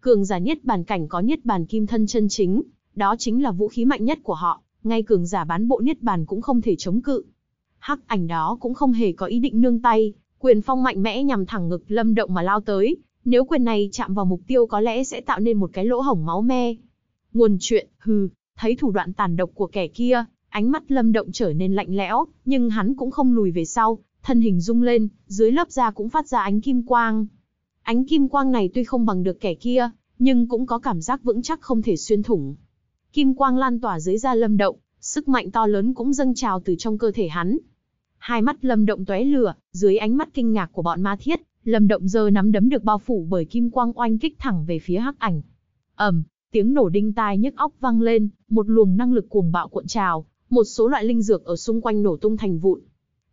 Cường giả niết bàn cảnh có niết bàn kim thân chân chính, đó chính là vũ khí mạnh nhất của họ, ngay cường giả bán bộ niết bàn cũng không thể chống cự. Hắc ảnh đó cũng không hề có ý định nương tay, quyền phong mạnh mẽ nhằm thẳng ngực Lâm Động mà lao tới, nếu quyền này chạm vào mục tiêu có lẽ sẽ tạo nên một cái lỗ hổng máu me. Nguồn chuyện, hừ, thấy thủ đoạn tàn độc của kẻ kia, ánh mắt Lâm Động trở nên lạnh lẽo, nhưng hắn cũng không lùi về sau, thân hình rung lên, dưới lớp da cũng phát ra ánh kim quang. Ánh kim quang này tuy không bằng được kẻ kia, nhưng cũng có cảm giác vững chắc không thể xuyên thủng. Kim quang lan tỏa dưới da Lâm Động, sức mạnh to lớn cũng dâng trào từ trong cơ thể hắn. Hai mắt Lâm Động tóe lửa, dưới ánh mắt kinh ngạc của bọn Ma Thiết, Lâm Động giơ nắm đấm được bao phủ bởi kim quang oanh kích thẳng về phía Hắc Ảnh. Ầm, tiếng nổ đinh tai nhức óc vang lên, một luồng năng lực cuồng bạo cuộn trào, một số loại linh dược ở xung quanh nổ tung thành vụn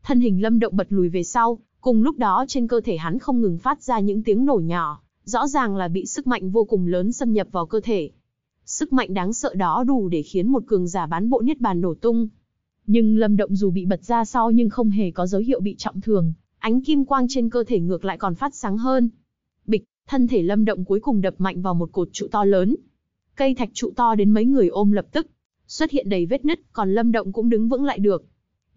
thân hình Lâm Động bật lùi về sau, cùng lúc đó trên cơ thể hắn không ngừng phát ra những tiếng nổ nhỏ, rõ ràng là bị sức mạnh vô cùng lớn xâm nhập vào cơ thể. Sức mạnh đáng sợ đó đủ để khiến một cường giả bán bộ niết bàn nổ tung. Nhưng Lâm Động dù bị bật ra sau nhưng không hề có dấu hiệu bị trọng thương, ánh kim quang trên cơ thể ngược lại còn phát sáng hơn. Bịch, thân thể Lâm Động cuối cùng đập mạnh vào một cột trụ to lớn. Cây thạch trụ to đến mấy người ôm lập tức xuất hiện đầy vết nứt, còn Lâm Động cũng đứng vững lại được.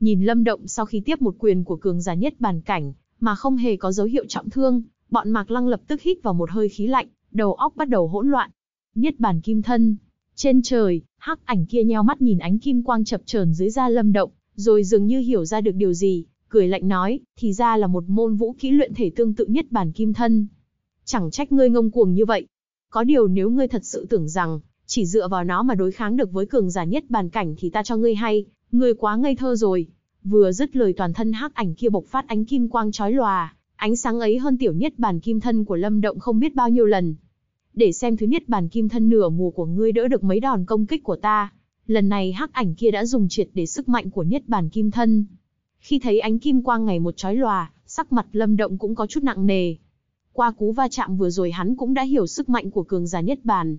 Nhìn Lâm Động sau khi tiếp một quyền của cường giả nhất bàn cảnh, mà không hề có dấu hiệu trọng thương, bọn Mạc Lăng lập tức hít vào một hơi khí lạnh, đầu óc bắt đầu hỗn loạn. nhất bàn kim thân, trên trời, hắc ảnh kia nheo mắt nhìn ánh kim quang chập chờn dưới da Lâm Động, rồi dường như hiểu ra được điều gì, cười lạnh nói, thì ra là một môn vũ kỹ luyện thể tương tự nhất bàn kim thân. Chẳng trách ngươi ngông cuồng như vậy. Có điều nếu ngươi thật sự tưởng rằng chỉ dựa vào nó mà đối kháng được với cường giả nhất bàn cảnh thì ta cho ngươi hay, Ngươi quá ngây thơ rồi. Vừa dứt lời toàn thân hắc ảnh kia bộc phát ánh kim quang chói lòa, ánh sáng ấy hơn tiểu nhất bản kim thân của Lâm Động không biết bao nhiêu lần. Để xem thứ nhất bản kim thân nửa mùa của ngươi đỡ được mấy đòn công kích của ta. Lần này hắc ảnh kia đã dùng triệt để sức mạnh của nhất bản kim thân. Khi thấy ánh kim quang ngày một chói lòa, sắc mặt Lâm Động cũng có chút nặng nề. Qua cú va chạm vừa rồi hắn cũng đã hiểu sức mạnh của cường giả nhất bản.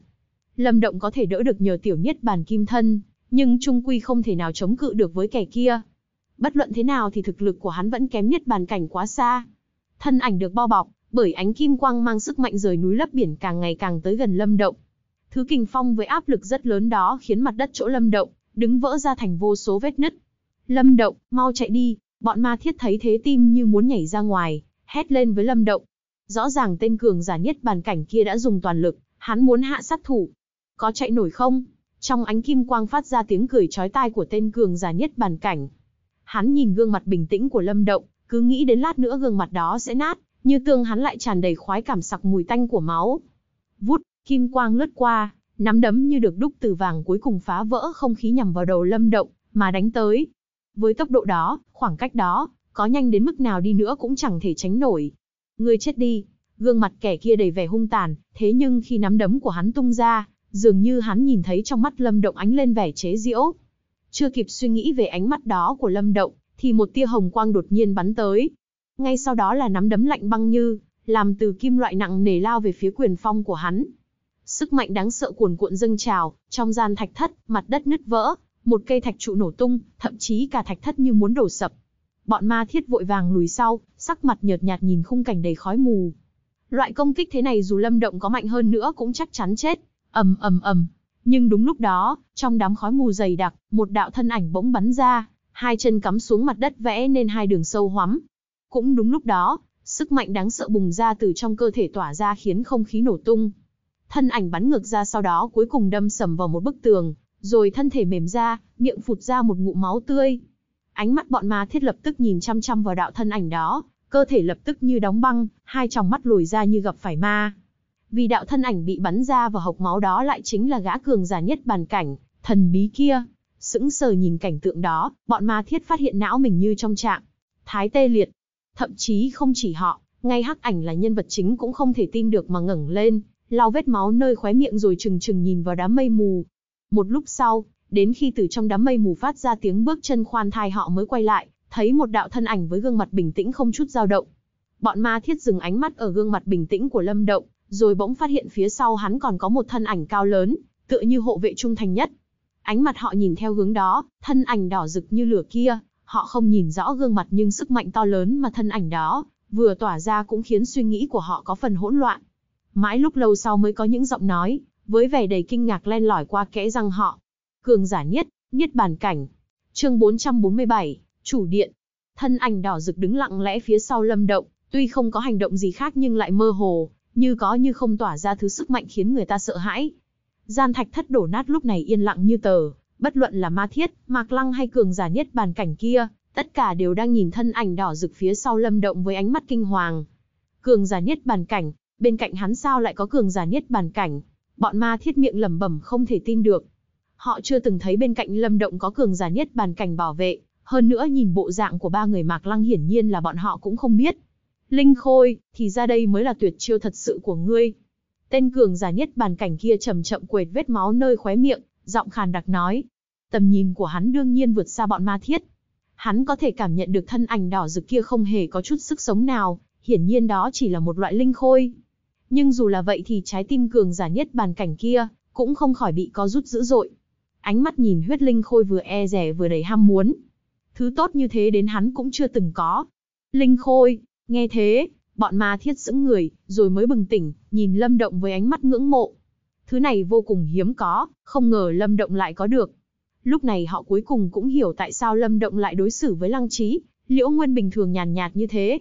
Lâm Động có thể đỡ được nhờ tiểu nhất bản kim thân, nhưng trung quy không thể nào chống cự được với kẻ kia. Bất luận thế nào thì thực lực của hắn vẫn kém nhất bàn cảnh quá xa. Thân ảnh được bao bọc, bởi ánh kim quang mang sức mạnh rời núi lấp biển càng ngày càng tới gần lâm động. Thứ kình phong với áp lực rất lớn đó khiến mặt đất chỗ lâm động, đứng vỡ ra thành vô số vết nứt. Lâm động, mau chạy đi, bọn ma thiết thấy thế tim như muốn nhảy ra ngoài, hét lên với lâm động. Rõ ràng tên cường giả nhất bàn cảnh kia đã dùng toàn lực, hắn muốn hạ sát thủ. Có chạy nổi không? Trong ánh kim quang phát ra tiếng cười chói tai của tên cường giả nhất bàn cảnh. Hắn nhìn gương mặt bình tĩnh của Lâm Động, cứ nghĩ đến lát nữa gương mặt đó sẽ nát, như tương hắn lại tràn đầy khoái cảm sặc mùi tanh của máu. Vút, kim quang lướt qua, nắm đấm như được đúc từ vàng cuối cùng phá vỡ không khí nhằm vào đầu Lâm Động, mà đánh tới. Với tốc độ đó, khoảng cách đó, có nhanh đến mức nào đi nữa cũng chẳng thể tránh nổi. người chết đi, gương mặt kẻ kia đầy vẻ hung tàn, thế nhưng khi nắm đấm của hắn tung ra, dường như hắn nhìn thấy trong mắt Lâm Động ánh lên vẻ chế giễu. Chưa kịp suy nghĩ về ánh mắt đó của Lâm Động, thì một tia hồng quang đột nhiên bắn tới. Ngay sau đó là nắm đấm lạnh băng như, làm từ kim loại nặng nề lao về phía quyền phong của hắn. Sức mạnh đáng sợ cuồn cuộn dâng trào, trong gian thạch thất, mặt đất nứt vỡ, một cây thạch trụ nổ tung, thậm chí cả thạch thất như muốn đổ sập. Bọn ma thiết vội vàng lùi sau, sắc mặt nhợt nhạt nhìn khung cảnh đầy khói mù. Loại công kích thế này dù Lâm Động có mạnh hơn nữa cũng chắc chắn chết, ầm ầm ầm. Nhưng đúng lúc đó, trong đám khói mù dày đặc, một đạo thân ảnh bỗng bắn ra, hai chân cắm xuống mặt đất vẽ nên hai đường sâu hoắm. Cũng đúng lúc đó, sức mạnh đáng sợ bùng ra từ trong cơ thể tỏa ra khiến không khí nổ tung. Thân ảnh bắn ngược ra sau đó cuối cùng đâm sầm vào một bức tường, rồi thân thể mềm ra, miệng phụt ra một ngụm máu tươi. Ánh mắt bọn ma thiết lập tức nhìn chăm chăm vào đạo thân ảnh đó, cơ thể lập tức như đóng băng, hai tròng mắt lồi ra như gặp phải ma vì đạo thân ảnh bị bắn ra và hộc máu đó lại chính là gã cường giả nhất bàn cảnh, thần bí kia. Sững sờ nhìn cảnh tượng đó, bọn ma thiết phát hiện não mình như trong trạng. Thái tê liệt. Thậm chí không chỉ họ, ngay hắc ảnh là nhân vật chính cũng không thể tin được mà ngẩng lên, lau vết máu nơi khóe miệng rồi chừng chừng nhìn vào đám mây mù. Một lúc sau, đến khi từ trong đám mây mù phát ra tiếng bước chân khoan thai họ mới quay lại, thấy một đạo thân ảnh với gương mặt bình tĩnh không chút dao động. Bọn ma thiết dừng ánh mắt ở gương mặt bình tĩnh của Lâm Động, rồi bỗng phát hiện phía sau hắn còn có một thân ảnh cao lớn, tựa như hộ vệ trung thành nhất. Ánh mặt họ nhìn theo hướng đó, thân ảnh đỏ rực như lửa kia, họ không nhìn rõ gương mặt nhưng sức mạnh to lớn mà thân ảnh đó vừa tỏa ra cũng khiến suy nghĩ của họ có phần hỗn loạn. Mãi lúc lâu sau mới có những giọng nói, với vẻ đầy kinh ngạc len lỏi qua kẽ răng họ. Cường giả nhất, nhất bản cảnh. Chương 447, chủ điện. Thân ảnh đỏ rực đứng lặng lẽ phía sau Lâm Động, tuy không có hành động gì khác nhưng lại mơ hồ, như có như không tỏa ra thứ sức mạnh khiến người ta sợ hãi. Gian thạch thất đổ nát lúc này yên lặng như tờ, bất luận là ma thiết, mạc lăng hay cường giả nhất bàn cảnh kia, tất cả đều đang nhìn thân ảnh đỏ rực phía sau lâm động với ánh mắt kinh hoàng. Cường giả nhất bàn cảnh, bên cạnh hắn sao lại có cường giả nhất bàn cảnh? Bọn ma thiết miệng lẩm bẩm không thể tin được. Họ chưa từng thấy bên cạnh lâm động có cường giả nhất bàn cảnh bảo vệ, hơn nữa nhìn bộ dạng của ba người mạc lăng hiển nhiên là bọn họ cũng không biết, Linh Khôi, thì ra đây mới là tuyệt chiêu thật sự của ngươi. Tên cường giả nhất bàn cảnh kia chậm chậm quệt vết máu nơi khóe miệng, giọng khàn đặc nói. Tầm nhìn của hắn đương nhiên vượt xa bọn ma thiết. Hắn có thể cảm nhận được thân ảnh đỏ rực kia không hề có chút sức sống nào, hiển nhiên đó chỉ là một loại linh khôi. Nhưng dù là vậy thì trái tim cường giả nhất bàn cảnh kia, cũng không khỏi bị co rút dữ dội. Ánh mắt nhìn huyết linh khôi vừa e rẻ vừa đầy ham muốn. Thứ tốt như thế đến hắn cũng chưa từng có. Linh khôi, Nghe thế, bọn ma thiết dưỡng người, rồi mới bừng tỉnh, nhìn Lâm Động với ánh mắt ngưỡng mộ. Thứ này vô cùng hiếm có, không ngờ Lâm Động lại có được. Lúc này họ cuối cùng cũng hiểu tại sao Lâm Động lại đối xử với Lăng Trí, Liễu Nguyên bình thường nhàn nhạt, nhạt như thế.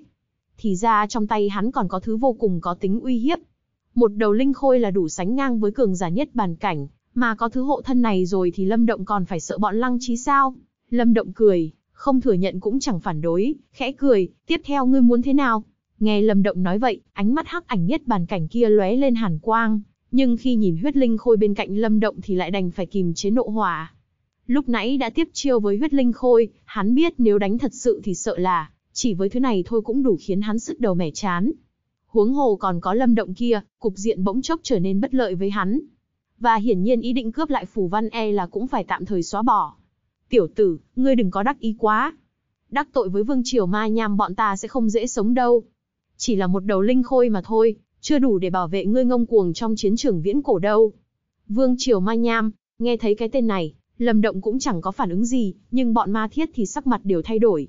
Thì ra trong tay hắn còn có thứ vô cùng có tính uy hiếp. Một đầu linh khôi là đủ sánh ngang với cường giả nhất bàn cảnh, mà có thứ hộ thân này rồi thì Lâm Động còn phải sợ bọn Lăng Trí sao? Lâm Động cười, không thừa nhận cũng chẳng phản đối, khẽ cười, tiếp theo ngươi muốn thế nào? Nghe Lâm Động nói vậy, ánh mắt hắc ảnh nhất bàn cảnh kia lóe lên hàn quang, nhưng khi nhìn huyết linh khôi bên cạnh Lâm Động thì lại đành phải kìm chế nộ hỏa. Lúc nãy đã tiếp chiêu với huyết linh khôi, hắn biết nếu đánh thật sự thì sợ là, chỉ với thứ này thôi cũng đủ khiến hắn sứt đầu mẻ chán. Huống hồ còn có Lâm Động kia, cục diện bỗng chốc trở nên bất lợi với hắn. Và hiển nhiên ý định cướp lại phủ văn e là cũng phải tạm thời xóa bỏ, Tiểu tử, ngươi đừng có đắc ý quá. Đắc tội với vương triều ma nham bọn ta sẽ không dễ sống đâu. Chỉ là một đầu linh khôi mà thôi, chưa đủ để bảo vệ ngươi ngông cuồng trong chiến trường viễn cổ đâu. Vương triều ma nham, nghe thấy cái tên này, lầm động cũng chẳng có phản ứng gì, nhưng bọn ma thiết thì sắc mặt đều thay đổi.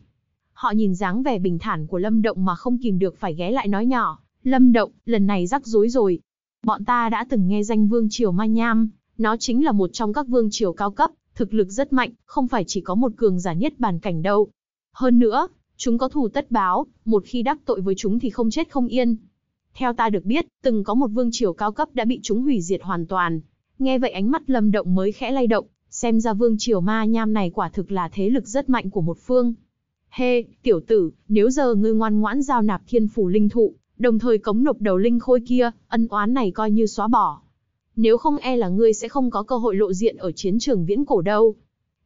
Họ nhìn dáng vẻ bình thản của lâm động mà không kìm được phải ghé lại nói nhỏ, lâm động, lần này rắc rối rồi. Bọn ta đã từng nghe danh vương triều ma nham, nó chính là một trong các vương triều cao cấp, thực lực rất mạnh, không phải chỉ có một cường giả nhất bàn cảnh đâu. Hơn nữa, chúng có thù tất báo, một khi đắc tội với chúng thì không chết không yên. Theo ta được biết, từng có một vương triều cao cấp đã bị chúng hủy diệt hoàn toàn. Nghe vậy ánh mắt lâm động mới khẽ lay động, xem ra vương triều ma nham này quả thực là thế lực rất mạnh của một phương. Hê, hey, tiểu tử, nếu giờ ngươi ngoan ngoãn giao nạp thiên phủ linh thụ, đồng thời cống nộp đầu linh khôi kia, ân oán này coi như xóa bỏ nếu không e là ngươi sẽ không có cơ hội lộ diện ở chiến trường viễn cổ đâu.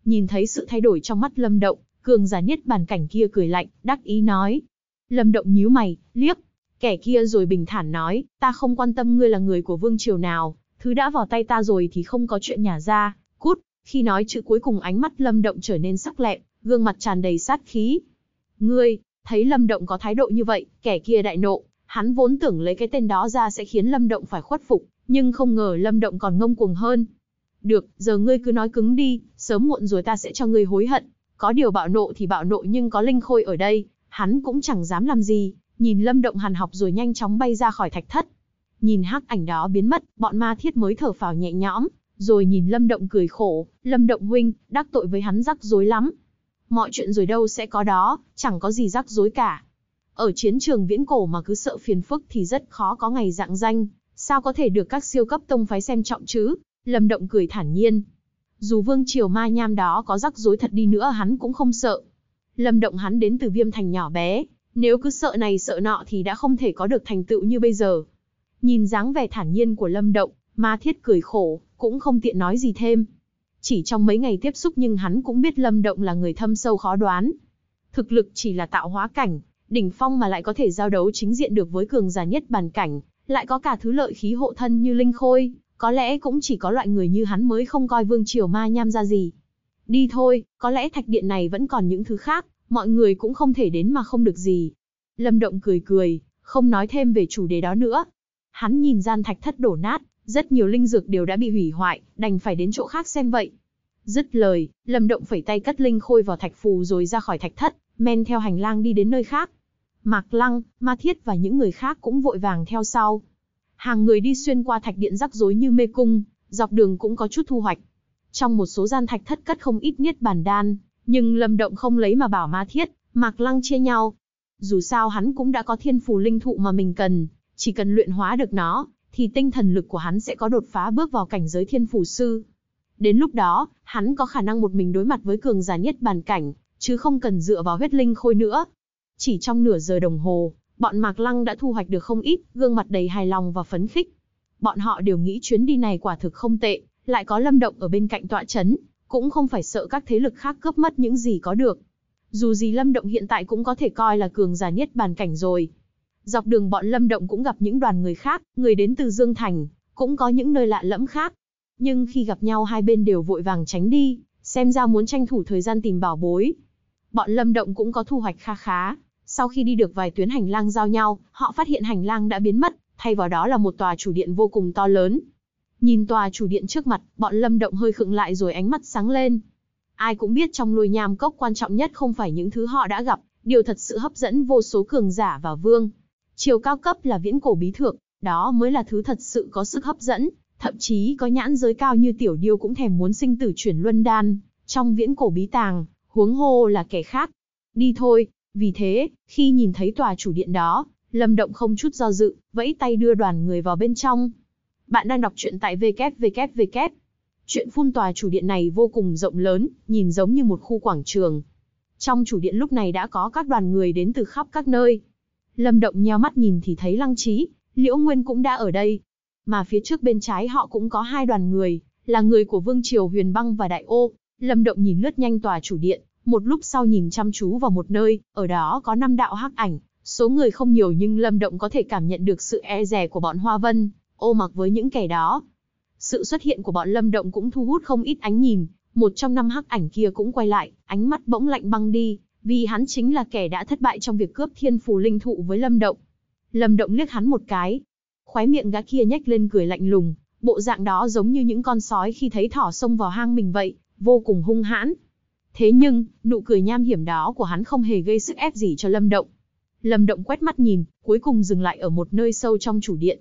Nhìn thấy sự thay đổi trong mắt Lâm Động, cường giả niết bàn cảnh kia cười lạnh, đắc ý nói. Lâm Động nhíu mày, liếc, kẻ kia rồi bình thản nói, ta không quan tâm ngươi là người của vương triều nào, thứ đã vào tay ta rồi thì không có chuyện nhà ra, cút. Khi nói chữ cuối cùng ánh mắt Lâm Động trở nên sắc lẹm, gương mặt tràn đầy sát khí. Ngươi, thấy Lâm Động có thái độ như vậy, kẻ kia đại nộ, hắn vốn tưởng lấy cái tên đó ra sẽ khiến Lâm Động phải khuất phục, nhưng không ngờ Lâm Động còn ngông cuồng hơn. Được, giờ ngươi cứ nói cứng đi, sớm muộn rồi ta sẽ cho ngươi hối hận. Có điều bạo nộ thì bạo nộ nhưng có Linh Khôi ở đây, hắn cũng chẳng dám làm gì, nhìn Lâm Động hàn học rồi nhanh chóng bay ra khỏi thạch thất. Nhìn hắc ảnh đó biến mất, bọn ma thiết mới thở phào nhẹ nhõm, rồi nhìn Lâm Động cười khổ, Lâm Động huynh, đắc tội với hắn rắc rối lắm. Mọi chuyện rồi đâu sẽ có đó, chẳng có gì rắc rối cả. Ở chiến trường viễn cổ mà cứ sợ phiền phức thì rất khó có ngày dạng danh, sao có thể được các siêu cấp tông phái xem trọng chứ? Lâm Động cười thản nhiên. Dù vương triều ma nham đó có rắc rối thật đi nữa hắn cũng không sợ. Lâm Động hắn đến từ viêm thành nhỏ bé, nếu cứ sợ này sợ nọ thì đã không thể có được thành tựu như bây giờ. Nhìn dáng vẻ thản nhiên của Lâm Động, ma thiết cười khổ, cũng không tiện nói gì thêm. Chỉ trong mấy ngày tiếp xúc nhưng hắn cũng biết Lâm Động là người thâm sâu khó đoán. Thực lực chỉ là tạo hóa cảnh, đỉnh phong mà lại có thể giao đấu chính diện được với cường giả nhất bàn cảnh, lại có cả thứ lợi khí hộ thân như Linh Khôi, có lẽ cũng chỉ có loại người như hắn mới không coi Vương Triều Ma nham ra gì. Đi thôi, có lẽ thạch điện này vẫn còn những thứ khác, mọi người cũng không thể đến mà không được gì. Lâm Động cười cười, không nói thêm về chủ đề đó nữa. Hắn nhìn gian thạch thất đổ nát, rất nhiều linh dược đều đã bị hủy hoại, đành phải đến chỗ khác xem vậy. Dứt lời, Lâm Động phẩy tay cất linh khôi vào thạch phù rồi ra khỏi thạch thất, men theo hành lang đi đến nơi khác. Mạc Lăng, Ma Thiết và những người khác cũng vội vàng theo sau. Hàng người đi xuyên qua thạch điện rắc rối như mê cung, dọc đường cũng có chút thu hoạch. Trong một số gian thạch thất cất không ít niết bàn đan, nhưng Lâm Động không lấy mà bảo Ma Thiết, Mạc Lăng chia nhau. Dù sao hắn cũng đã có thiên phù linh thụ mà mình cần, chỉ cần luyện hóa được nó, thì tinh thần lực của hắn sẽ có đột phá bước vào cảnh giới thiên phù sư. Đến lúc đó, hắn có khả năng một mình đối mặt với cường giả nhất bàn cảnh, chứ không cần dựa vào huyết linh khôi nữa. Chỉ trong nửa giờ đồng hồ, bọn Mạc Lăng đã thu hoạch được không ít, gương mặt đầy hài lòng và phấn khích. Bọn họ đều nghĩ chuyến đi này quả thực không tệ, lại có Lâm Động ở bên cạnh tọa chấn, cũng không phải sợ các thế lực khác cướp mất những gì có được. Dù gì Lâm Động hiện tại cũng có thể coi là cường giả nhất bàn cảnh rồi. Dọc đường bọn Lâm Động cũng gặp những đoàn người khác, người đến từ Dương Thành, cũng có những nơi lạ lẫm khác. Nhưng khi gặp nhau hai bên đều vội vàng tránh đi, xem ra muốn tranh thủ thời gian tìm bảo bối. Bọn Lâm Động cũng có thu hoạch kha khá, sau khi đi được vài tuyến hành lang giao nhau, họ phát hiện hành lang đã biến mất, thay vào đó là một tòa chủ điện vô cùng to lớn. Nhìn tòa chủ điện trước mặt, bọn Lâm Động hơi khựng lại rồi ánh mắt sáng lên. Ai cũng biết trong lôi nham cốc quan trọng nhất không phải những thứ họ đã gặp, điều thật sự hấp dẫn vô số cường giả và vương. Chiều cao cấp là viễn cổ bí thượng, đó mới là thứ thật sự có sức hấp dẫn, thậm chí có nhãn giới cao như tiểu điêu cũng thèm muốn sinh tử chuyển luân đan, trong viễn cổ bí tàng, huống hô là kẻ khác. Đi thôi, vì thế, khi nhìn thấy tòa chủ điện đó, Lâm Động không chút do dự, vẫy tay đưa đoàn người vào bên trong. Bạn đang đọc truyện tại www. Chuyện phun tòa chủ điện này vô cùng rộng lớn, nhìn giống như một khu quảng trường. Trong chủ điện lúc này đã có các đoàn người đến từ khắp các nơi. Lâm Động nheo mắt nhìn thì thấy Lăng Trí, Liễu Nguyên cũng đã ở đây. Mà phía trước bên trái họ cũng có hai đoàn người, là người của Vương Triều Huyền Băng và Đại Ô. Lâm Động nhìn lướt nhanh tòa chủ điện, một lúc sau nhìn chăm chú vào một nơi, ở đó có năm đạo hắc ảnh, số người không nhiều nhưng Lâm Động có thể cảm nhận được sự e dè của bọn Hoa Vân, ô mặc với những kẻ đó. Sự xuất hiện của bọn Lâm Động cũng thu hút không ít ánh nhìn, một trong năm hắc ảnh kia cũng quay lại, ánh mắt bỗng lạnh băng đi, vì hắn chính là kẻ đã thất bại trong việc cướp thiên phù linh thụ với Lâm Động. Lâm Động liếc hắn một cái, khóe miệng gã kia nhếch lên cười lạnh lùng, bộ dạng đó giống như những con sói khi thấy thỏ xông vào hang mình vậy, vô cùng hung hãn. Thế nhưng, nụ cười nham hiểm đó của hắn không hề gây sức ép gì cho Lâm Động. Lâm Động quét mắt nhìn, cuối cùng dừng lại ở một nơi sâu trong chủ điện.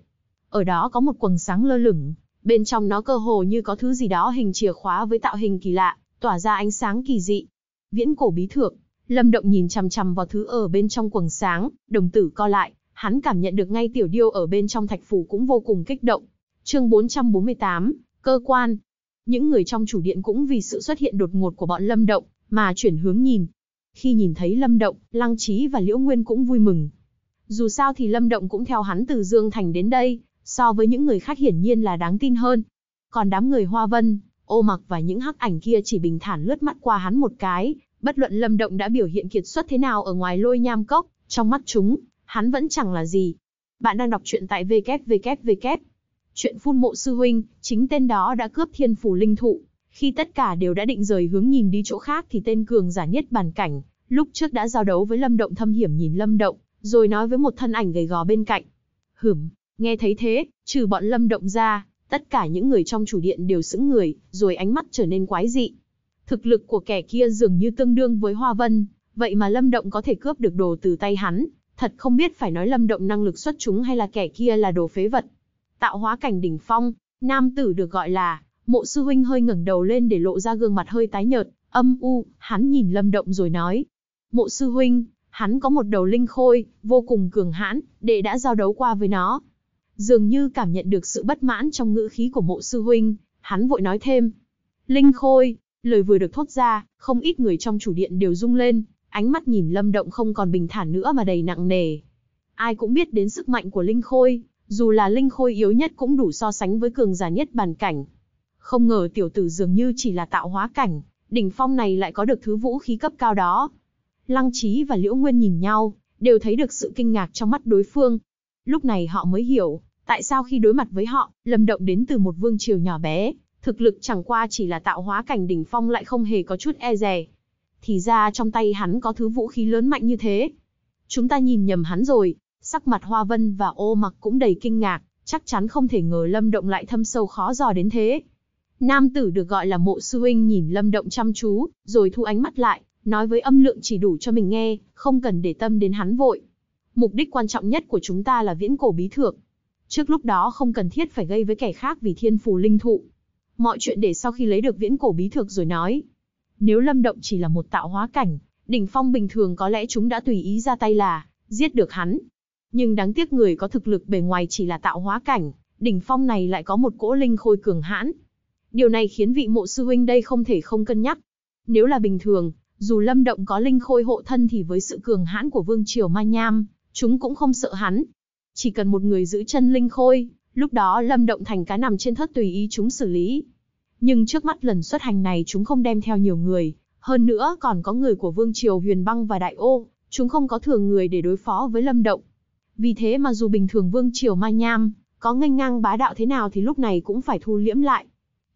Ở đó có một quầng sáng lơ lửng, bên trong nó cơ hồ như có thứ gì đó hình chìa khóa với tạo hình kỳ lạ, tỏa ra ánh sáng kỳ dị. Viễn cổ bí thượng, Lâm Động nhìn chằm chằm vào thứ ở bên trong quầng sáng, đồng tử co lại, hắn cảm nhận được ngay tiểu điêu ở bên trong thạch phủ cũng vô cùng kích động. Chương 448, cơ quan, những người trong chủ điện cũng vì sự xuất hiện đột ngột của bọn Lâm Động, mà chuyển hướng nhìn. Khi nhìn thấy Lâm Động, Lăng Trí và Liễu Nguyên cũng vui mừng. Dù sao thì Lâm Động cũng theo hắn từ Dương Thành đến đây, so với những người khác hiển nhiên là đáng tin hơn. Còn đám người Hoa Vân, Ô Mặc và những hắc ảnh kia chỉ bình thản lướt mắt qua hắn một cái, bất luận Lâm Động đã biểu hiện kiệt xuất thế nào ở ngoài lôi nham cốc, trong mắt chúng, hắn vẫn chẳng là gì. Bạn đang đọc truyện tại www Chuyện phun mộ sư huynh, chính tên đó đã cướp thiên phủ linh thụ. Khi tất cả đều đã định rời hướng nhìn đi chỗ khác thì tên cường giả nhất bàn cảnh, lúc trước đã giao đấu với lâm động thâm hiểm nhìn lâm động, rồi nói với một thân ảnh gầy gò bên cạnh. Hửm, nghe thấy thế, trừ bọn lâm động ra, tất cả những người trong chủ điện đều sững người, rồi ánh mắt trở nên quái dị. Thực lực của kẻ kia dường như tương đương với Hoa Vân, vậy mà Lâm Động có thể cướp được đồ từ tay hắn, thật không biết phải nói Lâm Động năng lực xuất chúng hay là kẻ kia là đồ phế vật tạo hóa cảnh đỉnh phong, nam tử được gọi là, mộ sư huynh hơi ngẩng đầu lên để lộ ra gương mặt hơi tái nhợt, âm u, hắn nhìn lâm động rồi nói. Mộ sư huynh, hắn có một đầu linh khôi, vô cùng cường hãn, đệ đã giao đấu qua với nó. Dường như cảm nhận được sự bất mãn trong ngữ khí của mộ sư huynh, hắn vội nói thêm. Linh khôi, lời vừa được thốt ra, không ít người trong chủ điện đều rung lên, ánh mắt nhìn lâm động không còn bình thản nữa mà đầy nặng nề. Ai cũng biết đến sức mạnh của linh khôi, dù là linh khôi yếu nhất cũng đủ so sánh với cường giả nhất bàn cảnh. Không ngờ tiểu tử dường như chỉ là tạo hóa cảnh, đỉnh phong này lại có được thứ vũ khí cấp cao đó. Lăng Trí và Liễu Nguyên nhìn nhau, đều thấy được sự kinh ngạc trong mắt đối phương. Lúc này họ mới hiểu, tại sao khi đối mặt với họ, Lâm Động đến từ một vương triều nhỏ bé, thực lực chẳng qua chỉ là tạo hóa cảnh đỉnh phong lại không hề có chút e dè. Thì ra trong tay hắn có thứ vũ khí lớn mạnh như thế. Chúng ta nhìn nhầm hắn rồi, Sắc mặt Hoa Vân và ô mặc cũng đầy kinh ngạc, chắc chắn không thể ngờ Lâm Động lại thâm sâu khó dò đến thế. Nam tử được gọi là mộ sư huynh nhìn Lâm Động chăm chú, rồi thu ánh mắt lại, nói với âm lượng chỉ đủ cho mình nghe, không cần để tâm đến hắn vội. Mục đích quan trọng nhất của chúng ta là viễn cổ bí thượng. Trước lúc đó không cần thiết phải gây với kẻ khác vì thiên phù linh thụ. Mọi chuyện để sau khi lấy được viễn cổ bí thược rồi nói. Nếu Lâm Động chỉ là một tạo hóa cảnh, đỉnh phong bình thường có lẽ chúng đã tùy ý ra tay là giết được hắn, nhưng đáng tiếc người có thực lực bề ngoài chỉ là tạo hóa cảnh, đỉnh phong này lại có một cỗ linh khôi cường hãn. Điều này khiến vị mộ sư huynh đây không thể không cân nhắc. Nếu là bình thường, dù Lâm Động có linh khôi hộ thân thì với sự cường hãn của Vương Triều Ma Nham, chúng cũng không sợ hắn. Chỉ cần một người giữ chân linh khôi, lúc đó Lâm Động thành cá nằm trên thất tùy ý chúng xử lý. Nhưng trước mắt lần xuất hành này chúng không đem theo nhiều người, hơn nữa còn có người của Vương Triều Huyền Băng và Đại Ô, chúng không có thường người để đối phó với Lâm Động. Vì thế mà dù bình thường vương triều mai nham, có nganh ngang bá đạo thế nào thì lúc này cũng phải thu liễm lại.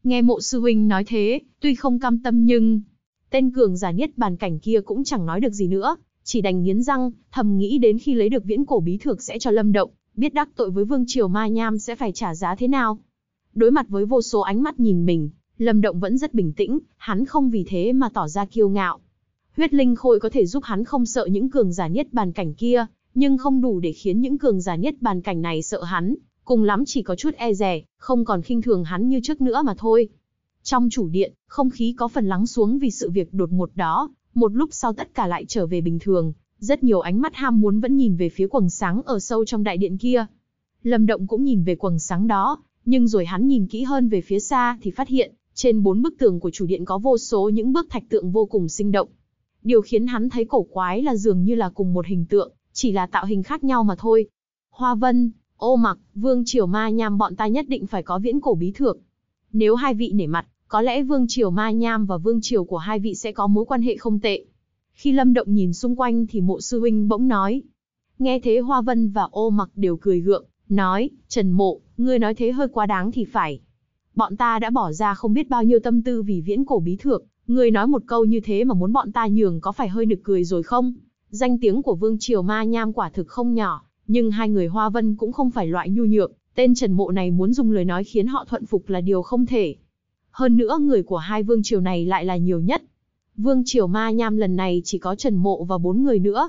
Nghe mộ sư huynh nói thế, tuy không cam tâm nhưng... Tên cường giả nhất bàn cảnh kia cũng chẳng nói được gì nữa, chỉ đành nghiến răng, thầm nghĩ đến khi lấy được viễn cổ bí thược sẽ cho lâm động, biết đắc tội với vương triều mai nham sẽ phải trả giá thế nào. Đối mặt với vô số ánh mắt nhìn mình, lâm động vẫn rất bình tĩnh, hắn không vì thế mà tỏ ra kiêu ngạo. Huyết linh khôi có thể giúp hắn không sợ những cường giả nhất bàn cảnh kia, nhưng không đủ để khiến những cường giả nhất bàn cảnh này sợ hắn, cùng lắm chỉ có chút e rẻ, không còn khinh thường hắn như trước nữa mà thôi. Trong chủ điện, không khí có phần lắng xuống vì sự việc đột ngột đó, một lúc sau tất cả lại trở về bình thường, rất nhiều ánh mắt ham muốn vẫn nhìn về phía quầng sáng ở sâu trong đại điện kia. Lâm Động cũng nhìn về quầng sáng đó, nhưng rồi hắn nhìn kỹ hơn về phía xa thì phát hiện, trên bốn bức tường của chủ điện có vô số những bức thạch tượng vô cùng sinh động. Điều khiến hắn thấy cổ quái là dường như là cùng một hình tượng, chỉ là tạo hình khác nhau mà thôi. Hoa Vân, Ô Mặc, Vương Triều Ma Nham bọn ta nhất định phải có viễn cổ bí thượng. Nếu hai vị nể mặt, có lẽ Vương Triều Ma Nham và Vương Triều của hai vị sẽ có mối quan hệ không tệ. Khi Lâm Động nhìn xung quanh thì mộ sư huynh bỗng nói. Nghe thế Hoa Vân và Ô Mặc đều cười gượng, nói, Trần Mộ, ngươi nói thế hơi quá đáng thì phải. Bọn ta đã bỏ ra không biết bao nhiêu tâm tư vì viễn cổ bí thượng, ngươi nói một câu như thế mà muốn bọn ta nhường có phải hơi nực cười rồi không? Danh tiếng của Vương Triều Ma Nham quả thực không nhỏ, nhưng hai người Hoa Vân cũng không phải loại nhu nhược, tên Trần Mộ này muốn dùng lời nói khiến họ thuận phục là điều không thể. Hơn nữa người của hai Vương Triều này lại là nhiều nhất. Vương Triều Ma Nham lần này chỉ có Trần Mộ và bốn người nữa.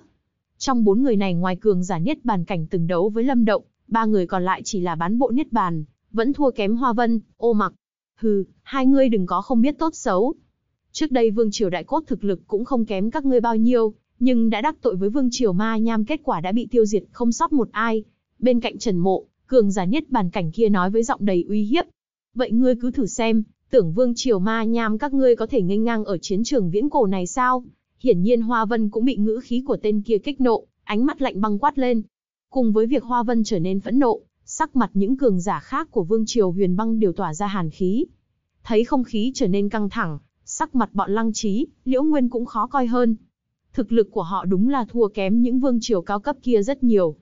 Trong bốn người này ngoài cường giả Niết Bàn cảnh từng đấu với Lâm Động, ba người còn lại chỉ là bán bộ Niết Bàn, vẫn thua kém Hoa Vân, ô mặc. Hừ, hai ngươi đừng có không biết tốt xấu. Trước đây Vương Triều Đại Cốt thực lực cũng không kém các ngươi bao nhiêu, nhưng đã đắc tội với Vương Triều Ma Nham kết quả đã bị tiêu diệt không sót một ai. Bên cạnh Trần Mộ, cường giả nhất bàn cảnh kia nói với giọng đầy uy hiếp. Vậy ngươi cứ thử xem, tưởng Vương Triều Ma Nham các ngươi có thể nghênh ngang ở chiến trường viễn cổ này sao? Hiển nhiên Hoa Vân cũng bị ngữ khí của tên kia kích nộ, ánh mắt lạnh băng quát lên. Cùng với việc Hoa Vân trở nên phẫn nộ, sắc mặt những cường giả khác của Vương Triều Huyền Băng đều tỏa ra hàn khí. Thấy không khí trở nên căng thẳng, sắc mặt bọn Lăng Trí, Liễu Nguyên cũng khó coi hơn thực lực của họ đúng là thua kém những vương triều cao cấp kia rất nhiều.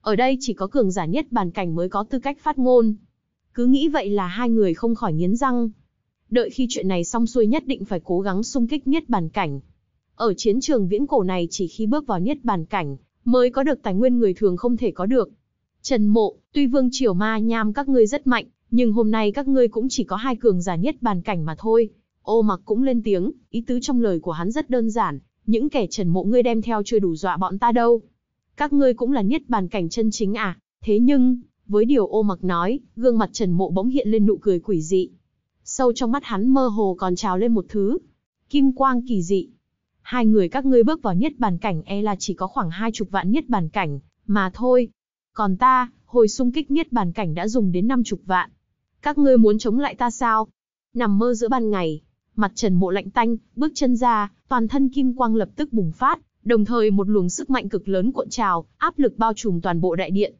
Ở đây chỉ có cường giả nhất bàn cảnh mới có tư cách phát ngôn. Cứ nghĩ vậy là hai người không khỏi nghiến răng. Đợi khi chuyện này xong xuôi nhất định phải cố gắng xung kích nhất bàn cảnh. Ở chiến trường viễn cổ này chỉ khi bước vào nhất bàn cảnh, mới có được tài nguyên người thường không thể có được. Trần Mộ, tuy vương triều ma nham các ngươi rất mạnh, nhưng hôm nay các ngươi cũng chỉ có hai cường giả nhất bàn cảnh mà thôi. Ô mặc cũng lên tiếng, ý tứ trong lời của hắn rất đơn giản, những kẻ trần mộ ngươi đem theo chưa đủ dọa bọn ta đâu. Các ngươi cũng là niết bàn cảnh chân chính à, thế nhưng, với điều ô mặc nói, gương mặt trần mộ bỗng hiện lên nụ cười quỷ dị. Sâu trong mắt hắn mơ hồ còn trào lên một thứ. Kim quang kỳ dị. Hai người các ngươi bước vào niết bàn cảnh e là chỉ có khoảng hai chục vạn niết bàn cảnh, mà thôi. Còn ta, hồi xung kích niết bàn cảnh đã dùng đến năm chục vạn. Các ngươi muốn chống lại ta sao? Nằm mơ giữa ban ngày, Mặt Trần Mộ lạnh tanh, bước chân ra, toàn thân kim quang lập tức bùng phát, đồng thời một luồng sức mạnh cực lớn cuộn trào, áp lực bao trùm toàn bộ đại điện.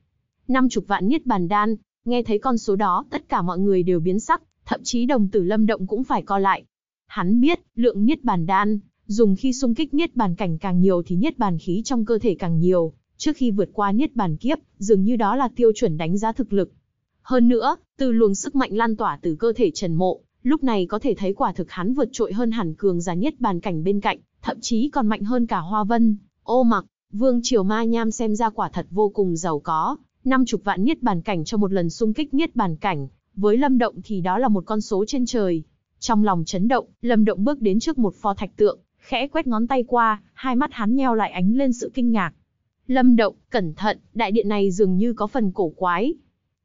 Năm chục vạn niết bàn đan, nghe thấy con số đó, tất cả mọi người đều biến sắc, thậm chí đồng tử lâm động cũng phải co lại. Hắn biết, lượng niết bàn đan, dùng khi xung kích niết bàn cảnh càng nhiều thì niết bàn khí trong cơ thể càng nhiều, trước khi vượt qua niết bàn kiếp, dường như đó là tiêu chuẩn đánh giá thực lực. Hơn nữa, từ luồng sức mạnh lan tỏa từ cơ thể Trần Mộ, lúc này có thể thấy quả thực hắn vượt trội hơn hẳn cường giả nhất bàn cảnh bên cạnh, thậm chí còn mạnh hơn cả Hoa Vân. Ô mặc, Vương Triều Ma Nham xem ra quả thật vô cùng giàu có, năm chục vạn nhất bàn cảnh cho một lần xung kích nhất bàn cảnh, với Lâm Động thì đó là một con số trên trời. Trong lòng chấn động, Lâm Động bước đến trước một pho thạch tượng, khẽ quét ngón tay qua, hai mắt hắn nheo lại ánh lên sự kinh ngạc. Lâm Động, cẩn thận, đại điện này dường như có phần cổ quái.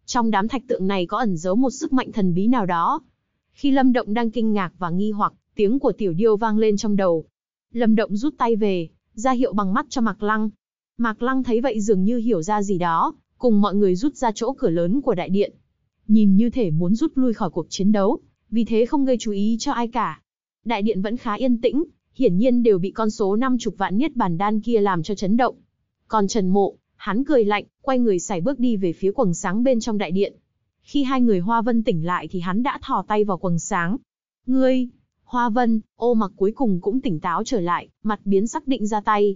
Trong đám thạch tượng này có ẩn giấu một sức mạnh thần bí nào đó, khi Lâm Động đang kinh ngạc và nghi hoặc, tiếng của Tiểu Điêu vang lên trong đầu. Lâm Động rút tay về, ra hiệu bằng mắt cho Mạc Lăng. Mạc Lăng thấy vậy dường như hiểu ra gì đó, cùng mọi người rút ra chỗ cửa lớn của đại điện. Nhìn như thể muốn rút lui khỏi cuộc chiến đấu, vì thế không gây chú ý cho ai cả. Đại điện vẫn khá yên tĩnh, hiển nhiên đều bị con số 50 vạn niết bàn đan kia làm cho chấn động. Còn Trần Mộ, hắn cười lạnh, quay người xài bước đi về phía quầng sáng bên trong đại điện. Khi hai người Hoa Vân tỉnh lại thì hắn đã thò tay vào quần sáng. Ngươi, Hoa Vân, ô mặc cuối cùng cũng tỉnh táo trở lại, mặt biến sắc định ra tay.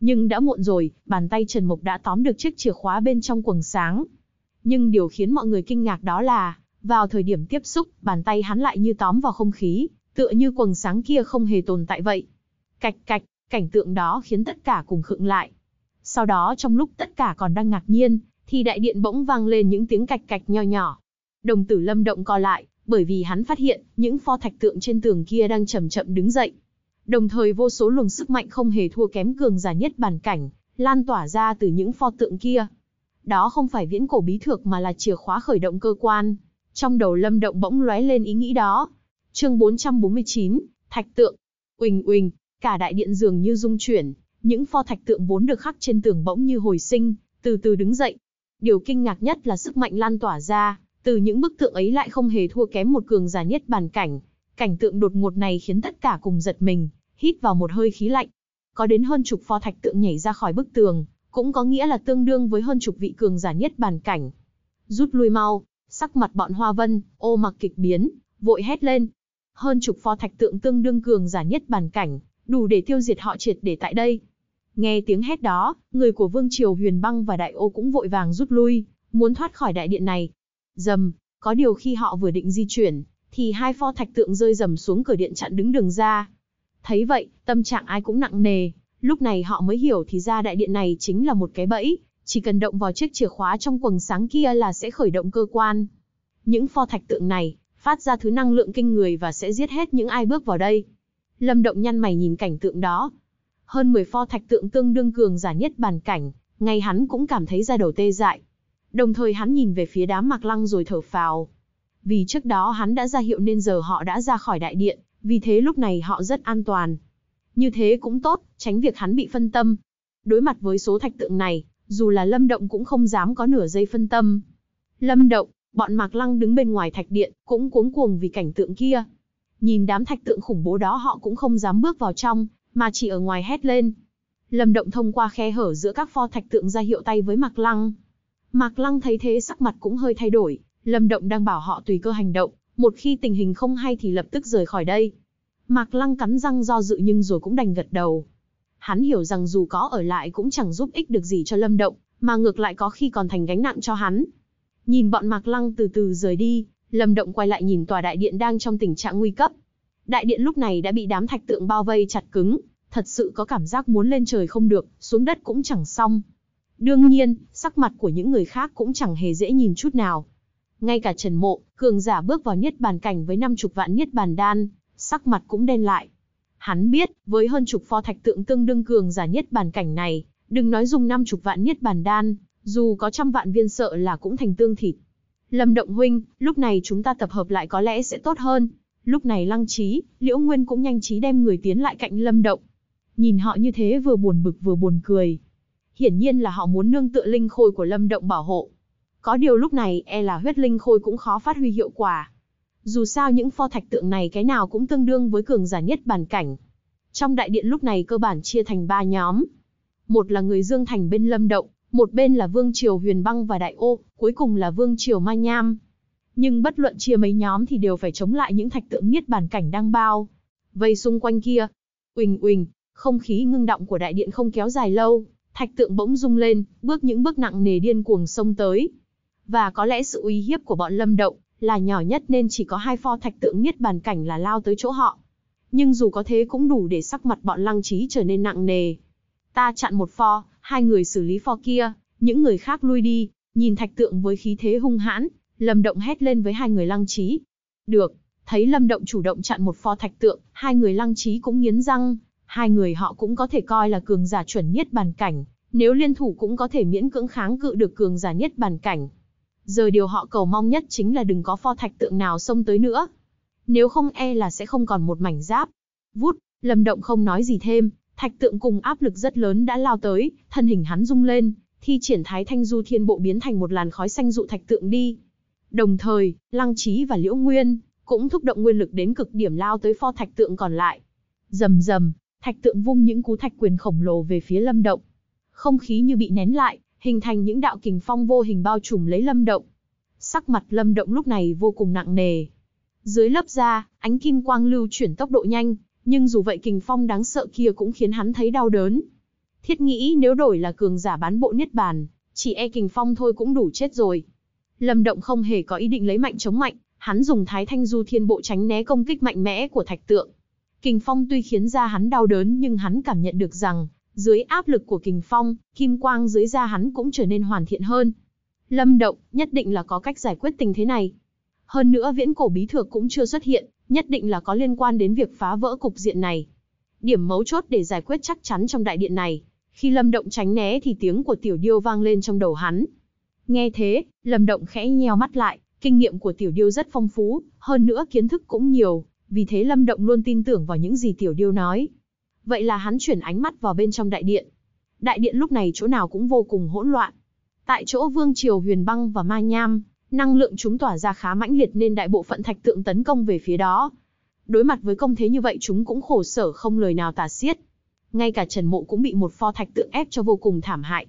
Nhưng đã muộn rồi, bàn tay Trần Mộc đã tóm được chiếc chìa khóa bên trong quần sáng. Nhưng điều khiến mọi người kinh ngạc đó là, vào thời điểm tiếp xúc, bàn tay hắn lại như tóm vào không khí, tựa như quần sáng kia không hề tồn tại vậy. Cạch cạch, cảnh tượng đó khiến tất cả cùng khựng lại. Sau đó trong lúc tất cả còn đang ngạc nhiên, thì đại điện bỗng vang lên những tiếng cạch cạch nho nhỏ. Đồng tử lâm động co lại, bởi vì hắn phát hiện những pho thạch tượng trên tường kia đang chậm chậm đứng dậy. Đồng thời vô số luồng sức mạnh không hề thua kém cường giả nhất bản cảnh, lan tỏa ra từ những pho tượng kia. Đó không phải viễn cổ bí thược mà là chìa khóa khởi động cơ quan. Trong đầu lâm động bỗng lóe lên ý nghĩ đó. Chương 449, Thạch tượng. Uỳnh uỳnh, cả đại điện dường như rung chuyển, những pho thạch tượng vốn được khắc trên tường bỗng như hồi sinh, từ từ đứng dậy, Điều kinh ngạc nhất là sức mạnh lan tỏa ra, từ những bức tượng ấy lại không hề thua kém một cường giả nhất bàn cảnh. Cảnh tượng đột ngột này khiến tất cả cùng giật mình, hít vào một hơi khí lạnh. Có đến hơn chục pho thạch tượng nhảy ra khỏi bức tường, cũng có nghĩa là tương đương với hơn chục vị cường giả nhất bàn cảnh. Rút lui mau, sắc mặt bọn Hoa Vân, ô mặc kịch biến, vội hét lên. Hơn chục pho thạch tượng tương đương cường giả nhất bàn cảnh, đủ để tiêu diệt họ triệt để tại đây, Nghe tiếng hét đó, người của Vương Triều Huyền Băng và Đại Ô cũng vội vàng rút lui, muốn thoát khỏi đại điện này. Dầm, có điều khi họ vừa định di chuyển, thì hai pho thạch tượng rơi dầm xuống cửa điện chặn đứng đường ra. Thấy vậy, tâm trạng ai cũng nặng nề, lúc này họ mới hiểu thì ra đại điện này chính là một cái bẫy, chỉ cần động vào chiếc chìa khóa trong quần sáng kia là sẽ khởi động cơ quan. Những pho thạch tượng này, phát ra thứ năng lượng kinh người và sẽ giết hết những ai bước vào đây. Lâm Động nhăn mày nhìn cảnh tượng đó, hơn 10 pho thạch tượng tương đương cường giả nhất bàn cảnh, ngay hắn cũng cảm thấy da đầu tê dại. Đồng thời hắn nhìn về phía đám mạc lăng rồi thở phào. Vì trước đó hắn đã ra hiệu nên giờ họ đã ra khỏi đại điện, vì thế lúc này họ rất an toàn. Như thế cũng tốt, tránh việc hắn bị phân tâm. Đối mặt với số thạch tượng này, dù là Lâm Động cũng không dám có nửa giây phân tâm. Lâm Động, bọn Mạc Lăng đứng bên ngoài thạch điện, cũng cuống cuồng vì cảnh tượng kia. Nhìn đám thạch tượng khủng bố đó họ cũng không dám bước vào trong, mà chỉ ở ngoài hét lên. Lâm Động thông qua khe hở giữa các pho thạch tượng ra hiệu tay với Mạc Lăng. Mạc Lăng thấy thế sắc mặt cũng hơi thay đổi, Lâm Động đang bảo họ tùy cơ hành động, một khi tình hình không hay thì lập tức rời khỏi đây. Mạc Lăng cắn răng do dự nhưng rồi cũng đành gật đầu. Hắn hiểu rằng dù có ở lại cũng chẳng giúp ích được gì cho Lâm Động, mà ngược lại có khi còn thành gánh nặng cho hắn. Nhìn bọn Mạc Lăng từ từ rời đi, Lâm Động quay lại nhìn tòa đại điện đang trong tình trạng nguy cấp, Đại điện lúc này đã bị đám thạch tượng bao vây chặt cứng, thật sự có cảm giác muốn lên trời không được, xuống đất cũng chẳng xong. Đương nhiên, sắc mặt của những người khác cũng chẳng hề dễ nhìn chút nào. Ngay cả Trần Mộ, cường giả bước vào niết bàn cảnh với năm chục vạn niết bàn đan, sắc mặt cũng đen lại. Hắn biết, với hơn chục pho thạch tượng tương đương cường giả niết bàn cảnh này, đừng nói dùng năm chục vạn niết bàn đan, dù có trăm vạn viên sợ là cũng thành tương thịt. Lâm Động huynh, lúc này chúng ta tập hợp lại có lẽ sẽ tốt hơn, Lúc này Lăng Trí, Liễu Nguyên cũng nhanh trí đem người tiến lại cạnh Lâm Động. Nhìn họ như thế vừa buồn bực vừa buồn cười. Hiển nhiên là họ muốn nương tựa linh khôi của Lâm Động bảo hộ. Có điều lúc này e là huyết linh khôi cũng khó phát huy hiệu quả. Dù sao những pho thạch tượng này cái nào cũng tương đương với cường giả nhất bản cảnh. Trong đại điện lúc này cơ bản chia thành ba nhóm. Một là người Dương Thành bên Lâm Động, một bên là Vương Triều Huyền Băng và Đại Ô, cuối cùng là Vương Triều Ma Nham nhưng bất luận chia mấy nhóm thì đều phải chống lại những thạch tượng niết bàn cảnh đang bao. Vây xung quanh kia, uỳnh uỳnh, không khí ngưng động của đại điện không kéo dài lâu, thạch tượng bỗng rung lên, bước những bước nặng nề điên cuồng xông tới. Và có lẽ sự uy hiếp của bọn lâm động là nhỏ nhất nên chỉ có hai pho thạch tượng niết bàn cảnh là lao tới chỗ họ. Nhưng dù có thế cũng đủ để sắc mặt bọn lăng trí trở nên nặng nề. Ta chặn một pho, hai người xử lý pho kia, những người khác lui đi, nhìn thạch tượng với khí thế hung hãn, Lâm Động hét lên với hai người lăng trí. Được, thấy Lâm Động chủ động chặn một pho thạch tượng, hai người lăng trí cũng nghiến răng, hai người họ cũng có thể coi là cường giả chuẩn nhất bàn cảnh, nếu liên thủ cũng có thể miễn cưỡng kháng cự được cường giả nhất bàn cảnh. Giờ điều họ cầu mong nhất chính là đừng có pho thạch tượng nào xông tới nữa. Nếu không e là sẽ không còn một mảnh giáp. Vút, Lâm Động không nói gì thêm, thạch tượng cùng áp lực rất lớn đã lao tới, thân hình hắn rung lên, thi triển thái thanh du thiên bộ biến thành một làn khói xanh dụ thạch tượng đi. Đồng thời, Lăng Trí và Liễu Nguyên cũng thúc động nguyên lực đến cực điểm lao tới pho thạch tượng còn lại. Rầm rầm, thạch tượng vung những cú thạch quyền khổng lồ về phía Lâm Động. Không khí như bị nén lại, hình thành những đạo kình phong vô hình bao trùm lấy Lâm Động. Sắc mặt Lâm Động lúc này vô cùng nặng nề. Dưới lớp da, ánh kim quang lưu chuyển tốc độ nhanh, nhưng dù vậy kình phong đáng sợ kia cũng khiến hắn thấy đau đớn. Thiết nghĩ nếu đổi là cường giả bán bộ niết bàn, chỉ e kình phong thôi cũng đủ chết rồi. Lâm Động không hề có ý định lấy mạnh chống mạnh, hắn dùng Thái Thanh Du Thiên Bộ tránh né công kích mạnh mẽ của Thạch Tượng. Kình phong tuy khiến da hắn đau đớn nhưng hắn cảm nhận được rằng, dưới áp lực của kình phong, kim quang dưới da hắn cũng trở nên hoàn thiện hơn. Lâm Động nhất định là có cách giải quyết tình thế này. Hơn nữa viễn cổ bí thược cũng chưa xuất hiện, nhất định là có liên quan đến việc phá vỡ cục diện này. Điểm mấu chốt để giải quyết chắc chắn trong đại điện này, khi Lâm Động tránh né thì tiếng của Tiểu Điêu vang lên trong đầu hắn, Nghe thế, Lâm Động khẽ nheo mắt lại, kinh nghiệm của Tiểu Điêu rất phong phú, hơn nữa kiến thức cũng nhiều, vì thế Lâm Động luôn tin tưởng vào những gì Tiểu Điêu nói. Vậy là hắn chuyển ánh mắt vào bên trong đại điện. Đại điện lúc này chỗ nào cũng vô cùng hỗn loạn. Tại chỗ Vương Triều Huyền Băng và Ma Nham, năng lượng chúng tỏa ra khá mãnh liệt nên đại bộ phận thạch tượng tấn công về phía đó. Đối mặt với công thế như vậy chúng cũng khổ sở không lời nào tả xiết. Ngay cả Trần Mộ cũng bị một pho thạch tượng ép cho vô cùng thảm hại.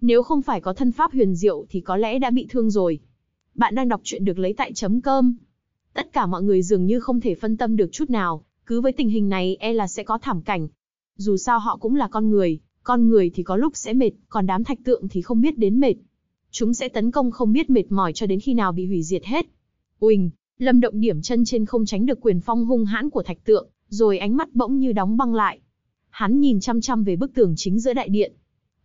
Nếu không phải có thân pháp huyền diệu thì có lẽ đã bị thương rồi. Bạn đang đọc truyện được lấy tại chấm cơm. Tất cả mọi người dường như không thể phân tâm được chút nào, cứ với tình hình này e là sẽ có thảm cảnh. Dù sao họ cũng là con người, con người thì có lúc sẽ mệt, còn đám thạch tượng thì không biết đến mệt. Chúng sẽ tấn công không biết mệt mỏi cho đến khi nào bị hủy diệt hết. Uỳnh, Lâm Động điểm chân trên không tránh được quyền phong hung hãn của thạch tượng, rồi ánh mắt bỗng như đóng băng lại. Hắn nhìn chăm chăm về bức tường chính giữa đại điện,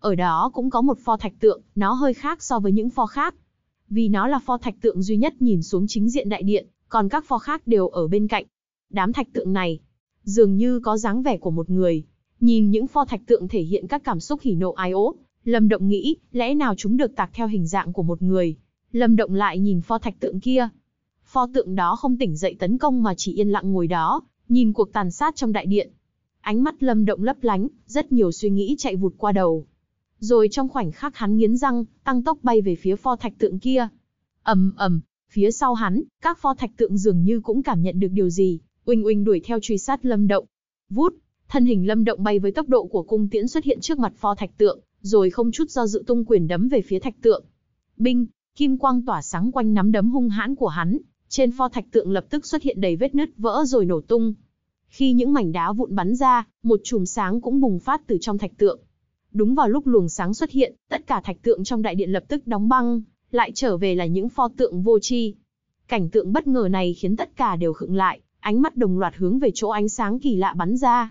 ở đó cũng có một pho thạch tượng, nó hơi khác so với những pho khác. Vì nó là pho thạch tượng duy nhất nhìn xuống chính diện đại điện, còn các pho khác đều ở bên cạnh. Đám thạch tượng này, dường như có dáng vẻ của một người. Nhìn những pho thạch tượng thể hiện các cảm xúc hỉ nộ ai ố, Lâm Động nghĩ, lẽ nào chúng được tạc theo hình dạng của một người? Lâm Động lại nhìn pho thạch tượng kia. Pho tượng đó không tỉnh dậy tấn công mà chỉ yên lặng ngồi đó, nhìn cuộc tàn sát trong đại điện. Ánh mắt Lâm Động lấp lánh, rất nhiều suy nghĩ chạy vụt qua đầu. Rồi trong khoảnh khắc hắn nghiến răng, tăng tốc bay về phía pho thạch tượng kia. ầm ầm, phía sau hắn, các pho thạch tượng dường như cũng cảm nhận được điều gì, uỳnh uỳnh đuổi theo truy sát Lâm Động. Vút, thân hình Lâm Động bay với tốc độ của cung tiễn xuất hiện trước mặt pho thạch tượng, rồi không chút do dự tung quyền đấm về phía thạch tượng. Binh, kim quang tỏa sáng quanh nắm đấm hung hãn của hắn, trên pho thạch tượng lập tức xuất hiện đầy vết nứt vỡ rồi nổ tung. Khi những mảnh đá vụn bắn ra, một chùm sáng cũng bùng phát từ trong thạch tượng, Đúng vào lúc luồng sáng xuất hiện, tất cả thạch tượng trong đại điện lập tức đóng băng, lại trở về là những pho tượng vô tri. Cảnh tượng bất ngờ này khiến tất cả đều khựng lại, ánh mắt đồng loạt hướng về chỗ ánh sáng kỳ lạ bắn ra.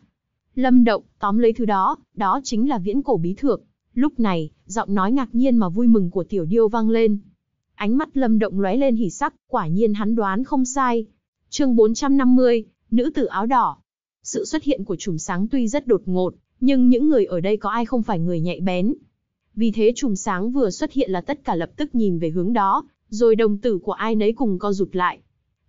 Lâm động, tóm lấy thứ đó, đó chính là viễn cổ bí thược. Lúc này, giọng nói ngạc nhiên mà vui mừng của tiểu điêu vang lên. Ánh mắt lâm động lóe lên hỉ sắc, quả nhiên hắn đoán không sai. Chương 450, nữ tử áo đỏ. Sự xuất hiện của chùm sáng tuy rất đột ngột, nhưng những người ở đây có ai không phải người nhạy bén. Vì thế chùm sáng vừa xuất hiện là tất cả lập tức nhìn về hướng đó, rồi đồng tử của ai nấy cùng co rụt lại.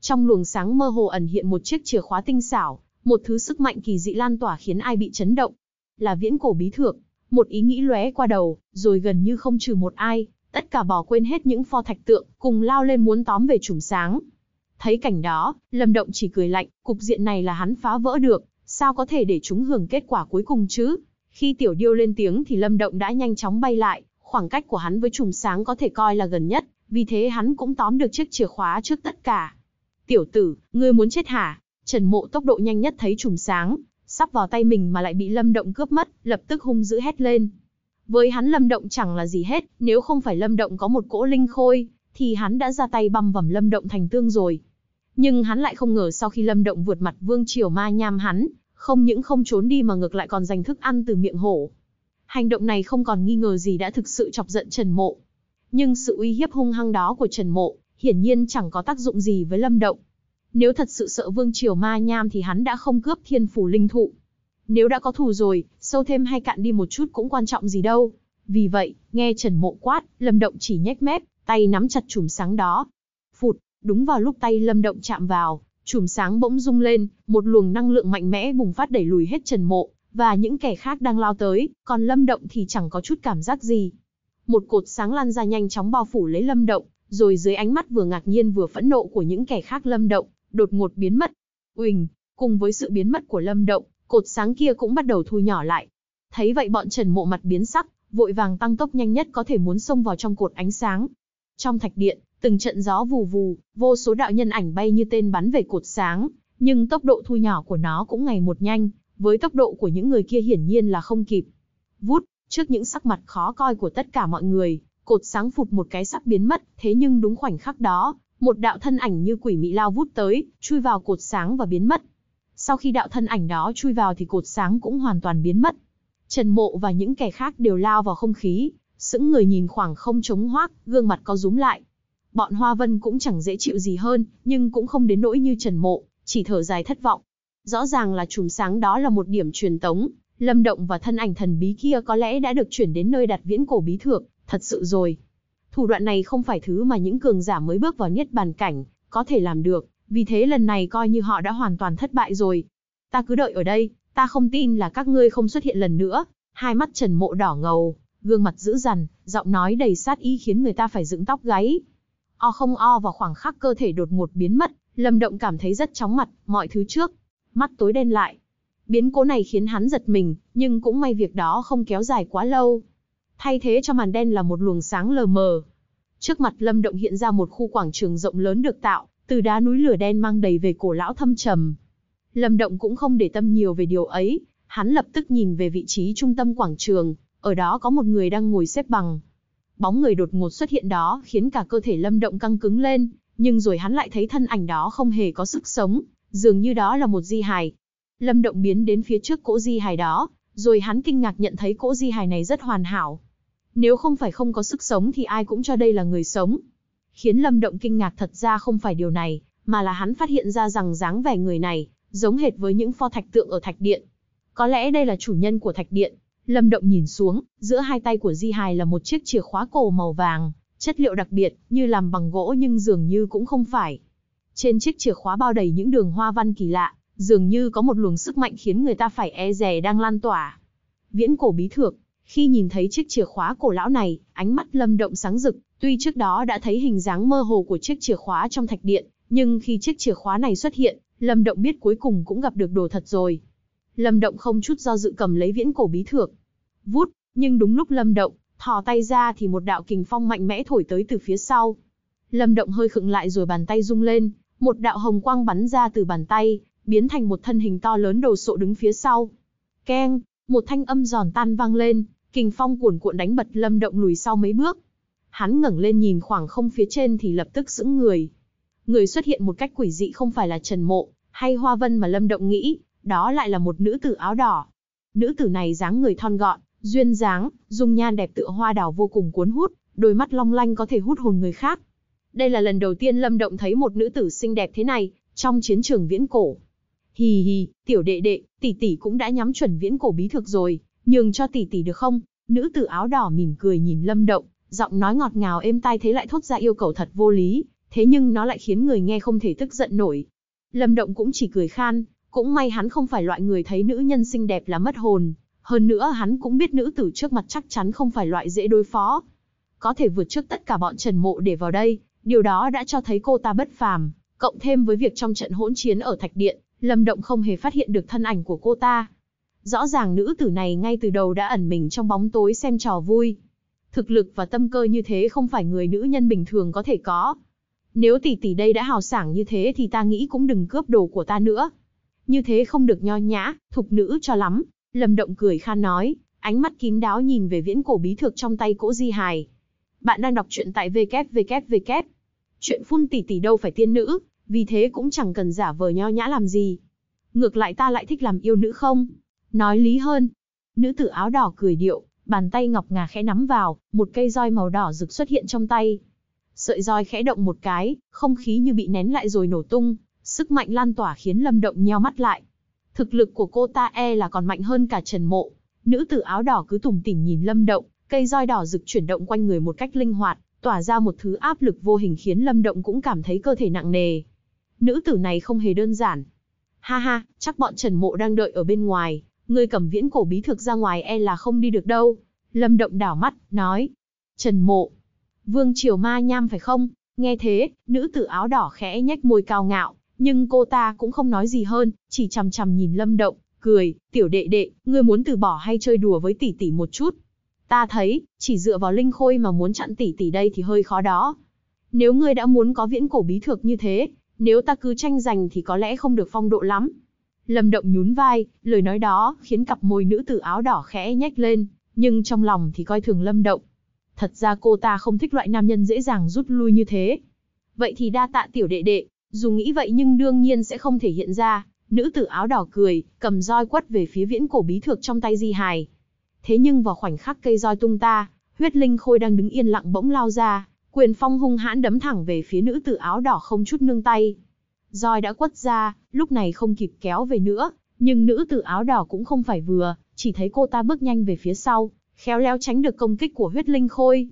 Trong luồng sáng mơ hồ ẩn hiện một chiếc chìa khóa tinh xảo, một thứ sức mạnh kỳ dị lan tỏa khiến ai bị chấn động. Là viễn cổ bí thượng, một ý nghĩ lóe qua đầu, rồi gần như không trừ một ai, tất cả bỏ quên hết những pho thạch tượng, cùng lao lên muốn tóm về chùm sáng. Thấy cảnh đó, Lâm Động chỉ cười lạnh, cục diện này là hắn phá vỡ được, sao có thể để chúng hưởng kết quả cuối cùng chứ? Khi tiểu điêu lên tiếng thì Lâm Động đã nhanh chóng bay lại, khoảng cách của hắn với chùm sáng có thể coi là gần nhất, vì thế hắn cũng tóm được chiếc chìa khóa trước tất cả. Tiểu tử, ngươi muốn chết hả? Trần Mộ tốc độ nhanh nhất thấy chùm sáng, sắp vào tay mình mà lại bị Lâm Động cướp mất, lập tức hung dữ hét lên. Với hắn Lâm Động chẳng là gì hết, nếu không phải Lâm Động có một cỗ linh khôi, thì hắn đã ra tay băm vầm Lâm Động thành tương rồi. Nhưng hắn lại không ngờ sau khi Lâm Động vượt mặt Vương Triều Ma nham hắn, không những không trốn đi mà ngược lại còn giành thức ăn từ miệng hổ. Hành động này không còn nghi ngờ gì đã thực sự chọc giận Trần Mộ. Nhưng sự uy hiếp hung hăng đó của Trần Mộ, hiển nhiên chẳng có tác dụng gì với Lâm Động. Nếu thật sự sợ Vương Triều Ma Nham thì hắn đã không cướp thiên phủ linh thụ. Nếu đã có thù rồi, sâu thêm hay cạn đi một chút cũng quan trọng gì đâu. Vì vậy, nghe Trần Mộ quát, Lâm Động chỉ nhếch mép, tay nắm chặt chùm sáng đó. Phụt, đúng vào lúc tay Lâm Động chạm vào, chùm sáng bỗng rung lên, một luồng năng lượng mạnh mẽ bùng phát đẩy lùi hết Trần Mộ, và những kẻ khác đang lao tới, còn Lâm Động thì chẳng có chút cảm giác gì. Một cột sáng lan ra nhanh chóng bao phủ lấy Lâm Động, rồi dưới ánh mắt vừa ngạc nhiên vừa phẫn nộ của những kẻ khác Lâm Động, đột ngột biến mất. Uỳnh, cùng với sự biến mất của Lâm Động, cột sáng kia cũng bắt đầu thu nhỏ lại. Thấy vậy bọn Trần Mộ mặt biến sắc, vội vàng tăng tốc nhanh nhất có thể muốn xông vào trong cột ánh sáng. Trong thạch điện, Từng trận gió vù vù, vô số đạo nhân ảnh bay như tên bắn về cột sáng, nhưng tốc độ thu nhỏ của nó cũng ngày một nhanh, với tốc độ của những người kia hiển nhiên là không kịp. Vút, trước những sắc mặt khó coi của tất cả mọi người, cột sáng phụt một cái sắc biến mất, thế nhưng đúng khoảnh khắc đó, một đạo thân ảnh như quỷ mị lao vút tới, chui vào cột sáng và biến mất. Sau khi đạo thân ảnh đó chui vào thì cột sáng cũng hoàn toàn biến mất. Trần Mộ và những kẻ khác đều lao vào không khí, sững người nhìn khoảng không trống hoác, gương mặt có rúm lại, bọn Hoa Vân cũng chẳng dễ chịu gì hơn, nhưng cũng không đến nỗi như Trần Mộ, chỉ thở dài thất vọng. Rõ ràng là chùm sáng đó là một điểm truyền tống, Lâm Động và thân ảnh thần bí kia có lẽ đã được chuyển đến nơi đặt viễn cổ bí thượng, thật sự rồi. Thủ đoạn này không phải thứ mà những cường giả mới bước vào niết bàn cảnh có thể làm được, vì thế lần này coi như họ đã hoàn toàn thất bại rồi. Ta cứ đợi ở đây, ta không tin là các ngươi không xuất hiện lần nữa. Hai mắt Trần Mộ đỏ ngầu, gương mặt dữ dằn, giọng nói đầy sát ý khiến người ta phải dựng tóc gáy. O không o vào khoảng khắc cơ thể đột ngột biến mất, Lâm Động cảm thấy rất chóng mặt, mọi thứ trước. Mắt tối đen lại. Biến cố này khiến hắn giật mình, nhưng cũng may việc đó không kéo dài quá lâu. Thay thế cho màn đen là một luồng sáng lờ mờ. Trước mặt Lâm Động hiện ra một khu quảng trường rộng lớn được tạo, từ đá núi lửa đen mang đầy về cổ lão thâm trầm. Lâm Động cũng không để tâm nhiều về điều ấy, hắn lập tức nhìn về vị trí trung tâm quảng trường, ở đó có một người đang ngồi xếp bằng. Bóng người đột ngột xuất hiện đó khiến cả cơ thể Lâm Động căng cứng lên, nhưng rồi hắn lại thấy thân ảnh đó không hề có sức sống, dường như đó là một di hài. Lâm Động biến đến phía trước cỗ di hài đó, rồi hắn kinh ngạc nhận thấy cỗ di hài này rất hoàn hảo. Nếu không phải không có sức sống thì ai cũng cho đây là người sống. Khiến Lâm Động kinh ngạc thật ra không phải điều này, mà là hắn phát hiện ra rằng dáng vẻ người này giống hệt với những pho thạch tượng ở thạch điện. Có lẽ đây là chủ nhân của thạch điện, Lâm Động nhìn xuống, giữa hai tay của Di Hài là một chiếc chìa khóa cổ màu vàng, chất liệu đặc biệt, như làm bằng gỗ nhưng dường như cũng không phải. Trên chiếc chìa khóa bao đầy những đường hoa văn kỳ lạ, dường như có một luồng sức mạnh khiến người ta phải e rè đang lan tỏa. Viễn cổ bí thược, khi nhìn thấy chiếc chìa khóa cổ lão này, ánh mắt Lâm Động sáng rực, tuy trước đó đã thấy hình dáng mơ hồ của chiếc chìa khóa trong thạch điện, nhưng khi chiếc chìa khóa này xuất hiện, Lâm Động biết cuối cùng cũng gặp được đồ thật rồi. Lâm Động không chút do dự cầm lấy viễn cổ bí thược. Vút, nhưng đúng lúc Lâm Động thò tay ra thì một đạo kình phong mạnh mẽ thổi tới từ phía sau. Lâm Động hơi khựng lại rồi bàn tay rung lên, một đạo hồng quang bắn ra từ bàn tay, biến thành một thân hình to lớn đồ sộ đứng phía sau. Keng, một thanh âm giòn tan vang lên, kình phong cuồn cuộn đánh bật Lâm Động lùi sau mấy bước. Hắn ngẩng lên nhìn khoảng không phía trên thì lập tức sững người. Người xuất hiện một cách quỷ dị không phải là Trần Mộ hay Hoa Vân mà Lâm Động nghĩ, đó lại là một nữ tử áo đỏ. Nữ tử này dáng người thon gọn, duyên dáng, dung nhan đẹp tựa hoa đào vô cùng cuốn hút, đôi mắt long lanh có thể hút hồn người khác. Đây là lần đầu tiên Lâm Động thấy một nữ tử xinh đẹp thế này, trong chiến trường viễn cổ. Hì hì, tiểu đệ đệ, tỷ tỷ cũng đã nhắm chuẩn viễn cổ bí thực rồi, nhường cho tỷ tỷ được không? Nữ tử áo đỏ mỉm cười nhìn Lâm Động, giọng nói ngọt ngào êm tai thế lại thốt ra yêu cầu thật vô lý, thế nhưng nó lại khiến người nghe không thể tức giận nổi. Lâm Động cũng chỉ cười khan, cũng may hắn không phải loại người thấy nữ nhân xinh đẹp là mất hồn, hơn nữa hắn cũng biết nữ tử trước mặt chắc chắn không phải loại dễ đối phó. Có thể vượt trước tất cả bọn Trần Mộ để vào đây, điều đó đã cho thấy cô ta bất phàm, cộng thêm với việc trong trận hỗn chiến ở Thạch Điện, Lâm Động không hề phát hiện được thân ảnh của cô ta. Rõ ràng nữ tử này ngay từ đầu đã ẩn mình trong bóng tối xem trò vui. Thực lực và tâm cơ như thế không phải người nữ nhân bình thường có thể có. Nếu tỷ tỷ đây đã hào sảng như thế thì ta nghĩ cũng đừng cướp đồ của ta nữa như thế không được nho nhã, thục nữ cho lắm. Lâm Động cười khan nói, ánh mắt kín đáo nhìn về viễn cổ bí thực trong tay Cố Di Hài. Bạn đang đọc truyện tại www. Chuyện phun tỷ tỷ đâu phải tiên nữ, vì thế cũng chẳng cần giả vờ nho nhã làm gì. Ngược lại ta lại thích làm yêu nữ không? Nói lý hơn. Nữ tử áo đỏ cười điệu, bàn tay ngọc ngà khẽ nắm vào, một cây roi màu đỏ rực xuất hiện trong tay. Sợi roi khẽ động một cái, không khí như bị nén lại rồi nổ tung, Sức mạnh lan tỏa khiến Lâm Động nheo mắt lại. Thực lực của cô ta e là còn mạnh hơn cả Trần Mộ. Nữ tử áo đỏ cứ tùng tỉnh nhìn Lâm Động, cây roi đỏ rực chuyển động quanh người một cách linh hoạt, tỏa ra một thứ áp lực vô hình khiến Lâm Động cũng cảm thấy cơ thể nặng nề. Nữ tử này không hề đơn giản. Ha ha, chắc bọn Trần Mộ đang đợi ở bên ngoài, người cầm viễn cổ bí thực ra ngoài e là không đi được đâu. Lâm Động đảo mắt, nói. Trần Mộ. Vương Triều Ma Nham phải không? Nghe thế, nữ tử áo đỏ khẽ nhếch môi cao ngạo, nhưng cô ta cũng không nói gì hơn, chỉ chằm chằm nhìn Lâm Động, cười, "Tiểu đệ đệ, ngươi muốn từ bỏ hay chơi đùa với tỷ tỷ một chút?" Ta thấy, chỉ dựa vào linh khôi mà muốn chặn tỷ tỷ đây thì hơi khó đó. Nếu ngươi đã muốn có viễn cổ bí thực như thế, nếu ta cứ tranh giành thì có lẽ không được phong độ lắm. Lâm Động nhún vai, lời nói đó khiến cặp môi nữ tử áo đỏ khẽ nhếch lên, nhưng trong lòng thì coi thường Lâm Động. Thật ra cô ta không thích loại nam nhân dễ dàng rút lui như thế. Vậy thì đa tạ tiểu đệ đệ, dù nghĩ vậy nhưng đương nhiên sẽ không thể hiện ra, nữ tử áo đỏ cười, cầm roi quất về phía viễn cổ bí thược trong tay di hài. Thế nhưng vào khoảnh khắc cây roi tung ta, huyết linh khôi đang đứng yên lặng bỗng lao ra, quyền phong hung hãn đấm thẳng về phía nữ tử áo đỏ không chút nương tay. Roi đã quất ra, lúc này không kịp kéo về nữa, nhưng nữ tử áo đỏ cũng không phải vừa, chỉ thấy cô ta bước nhanh về phía sau, khéo léo tránh được công kích của huyết linh khôi.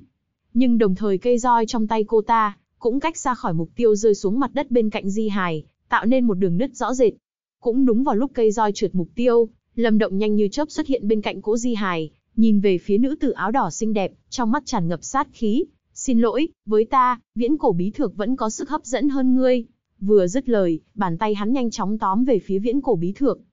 Nhưng đồng thời cây roi trong tay cô ta, cũng cách xa khỏi mục tiêu rơi xuống mặt đất bên cạnh di hài, tạo nên một đường nứt rõ rệt. Cũng đúng vào lúc cây roi trượt mục tiêu, Lâm Động nhanh như chớp xuất hiện bên cạnh cỗ di hài, nhìn về phía nữ tử áo đỏ xinh đẹp, trong mắt tràn ngập sát khí. Xin lỗi, với ta, viễn cổ bí thược vẫn có sức hấp dẫn hơn ngươi. Vừa dứt lời, bàn tay hắn nhanh chóng tóm về phía viễn cổ bí thược,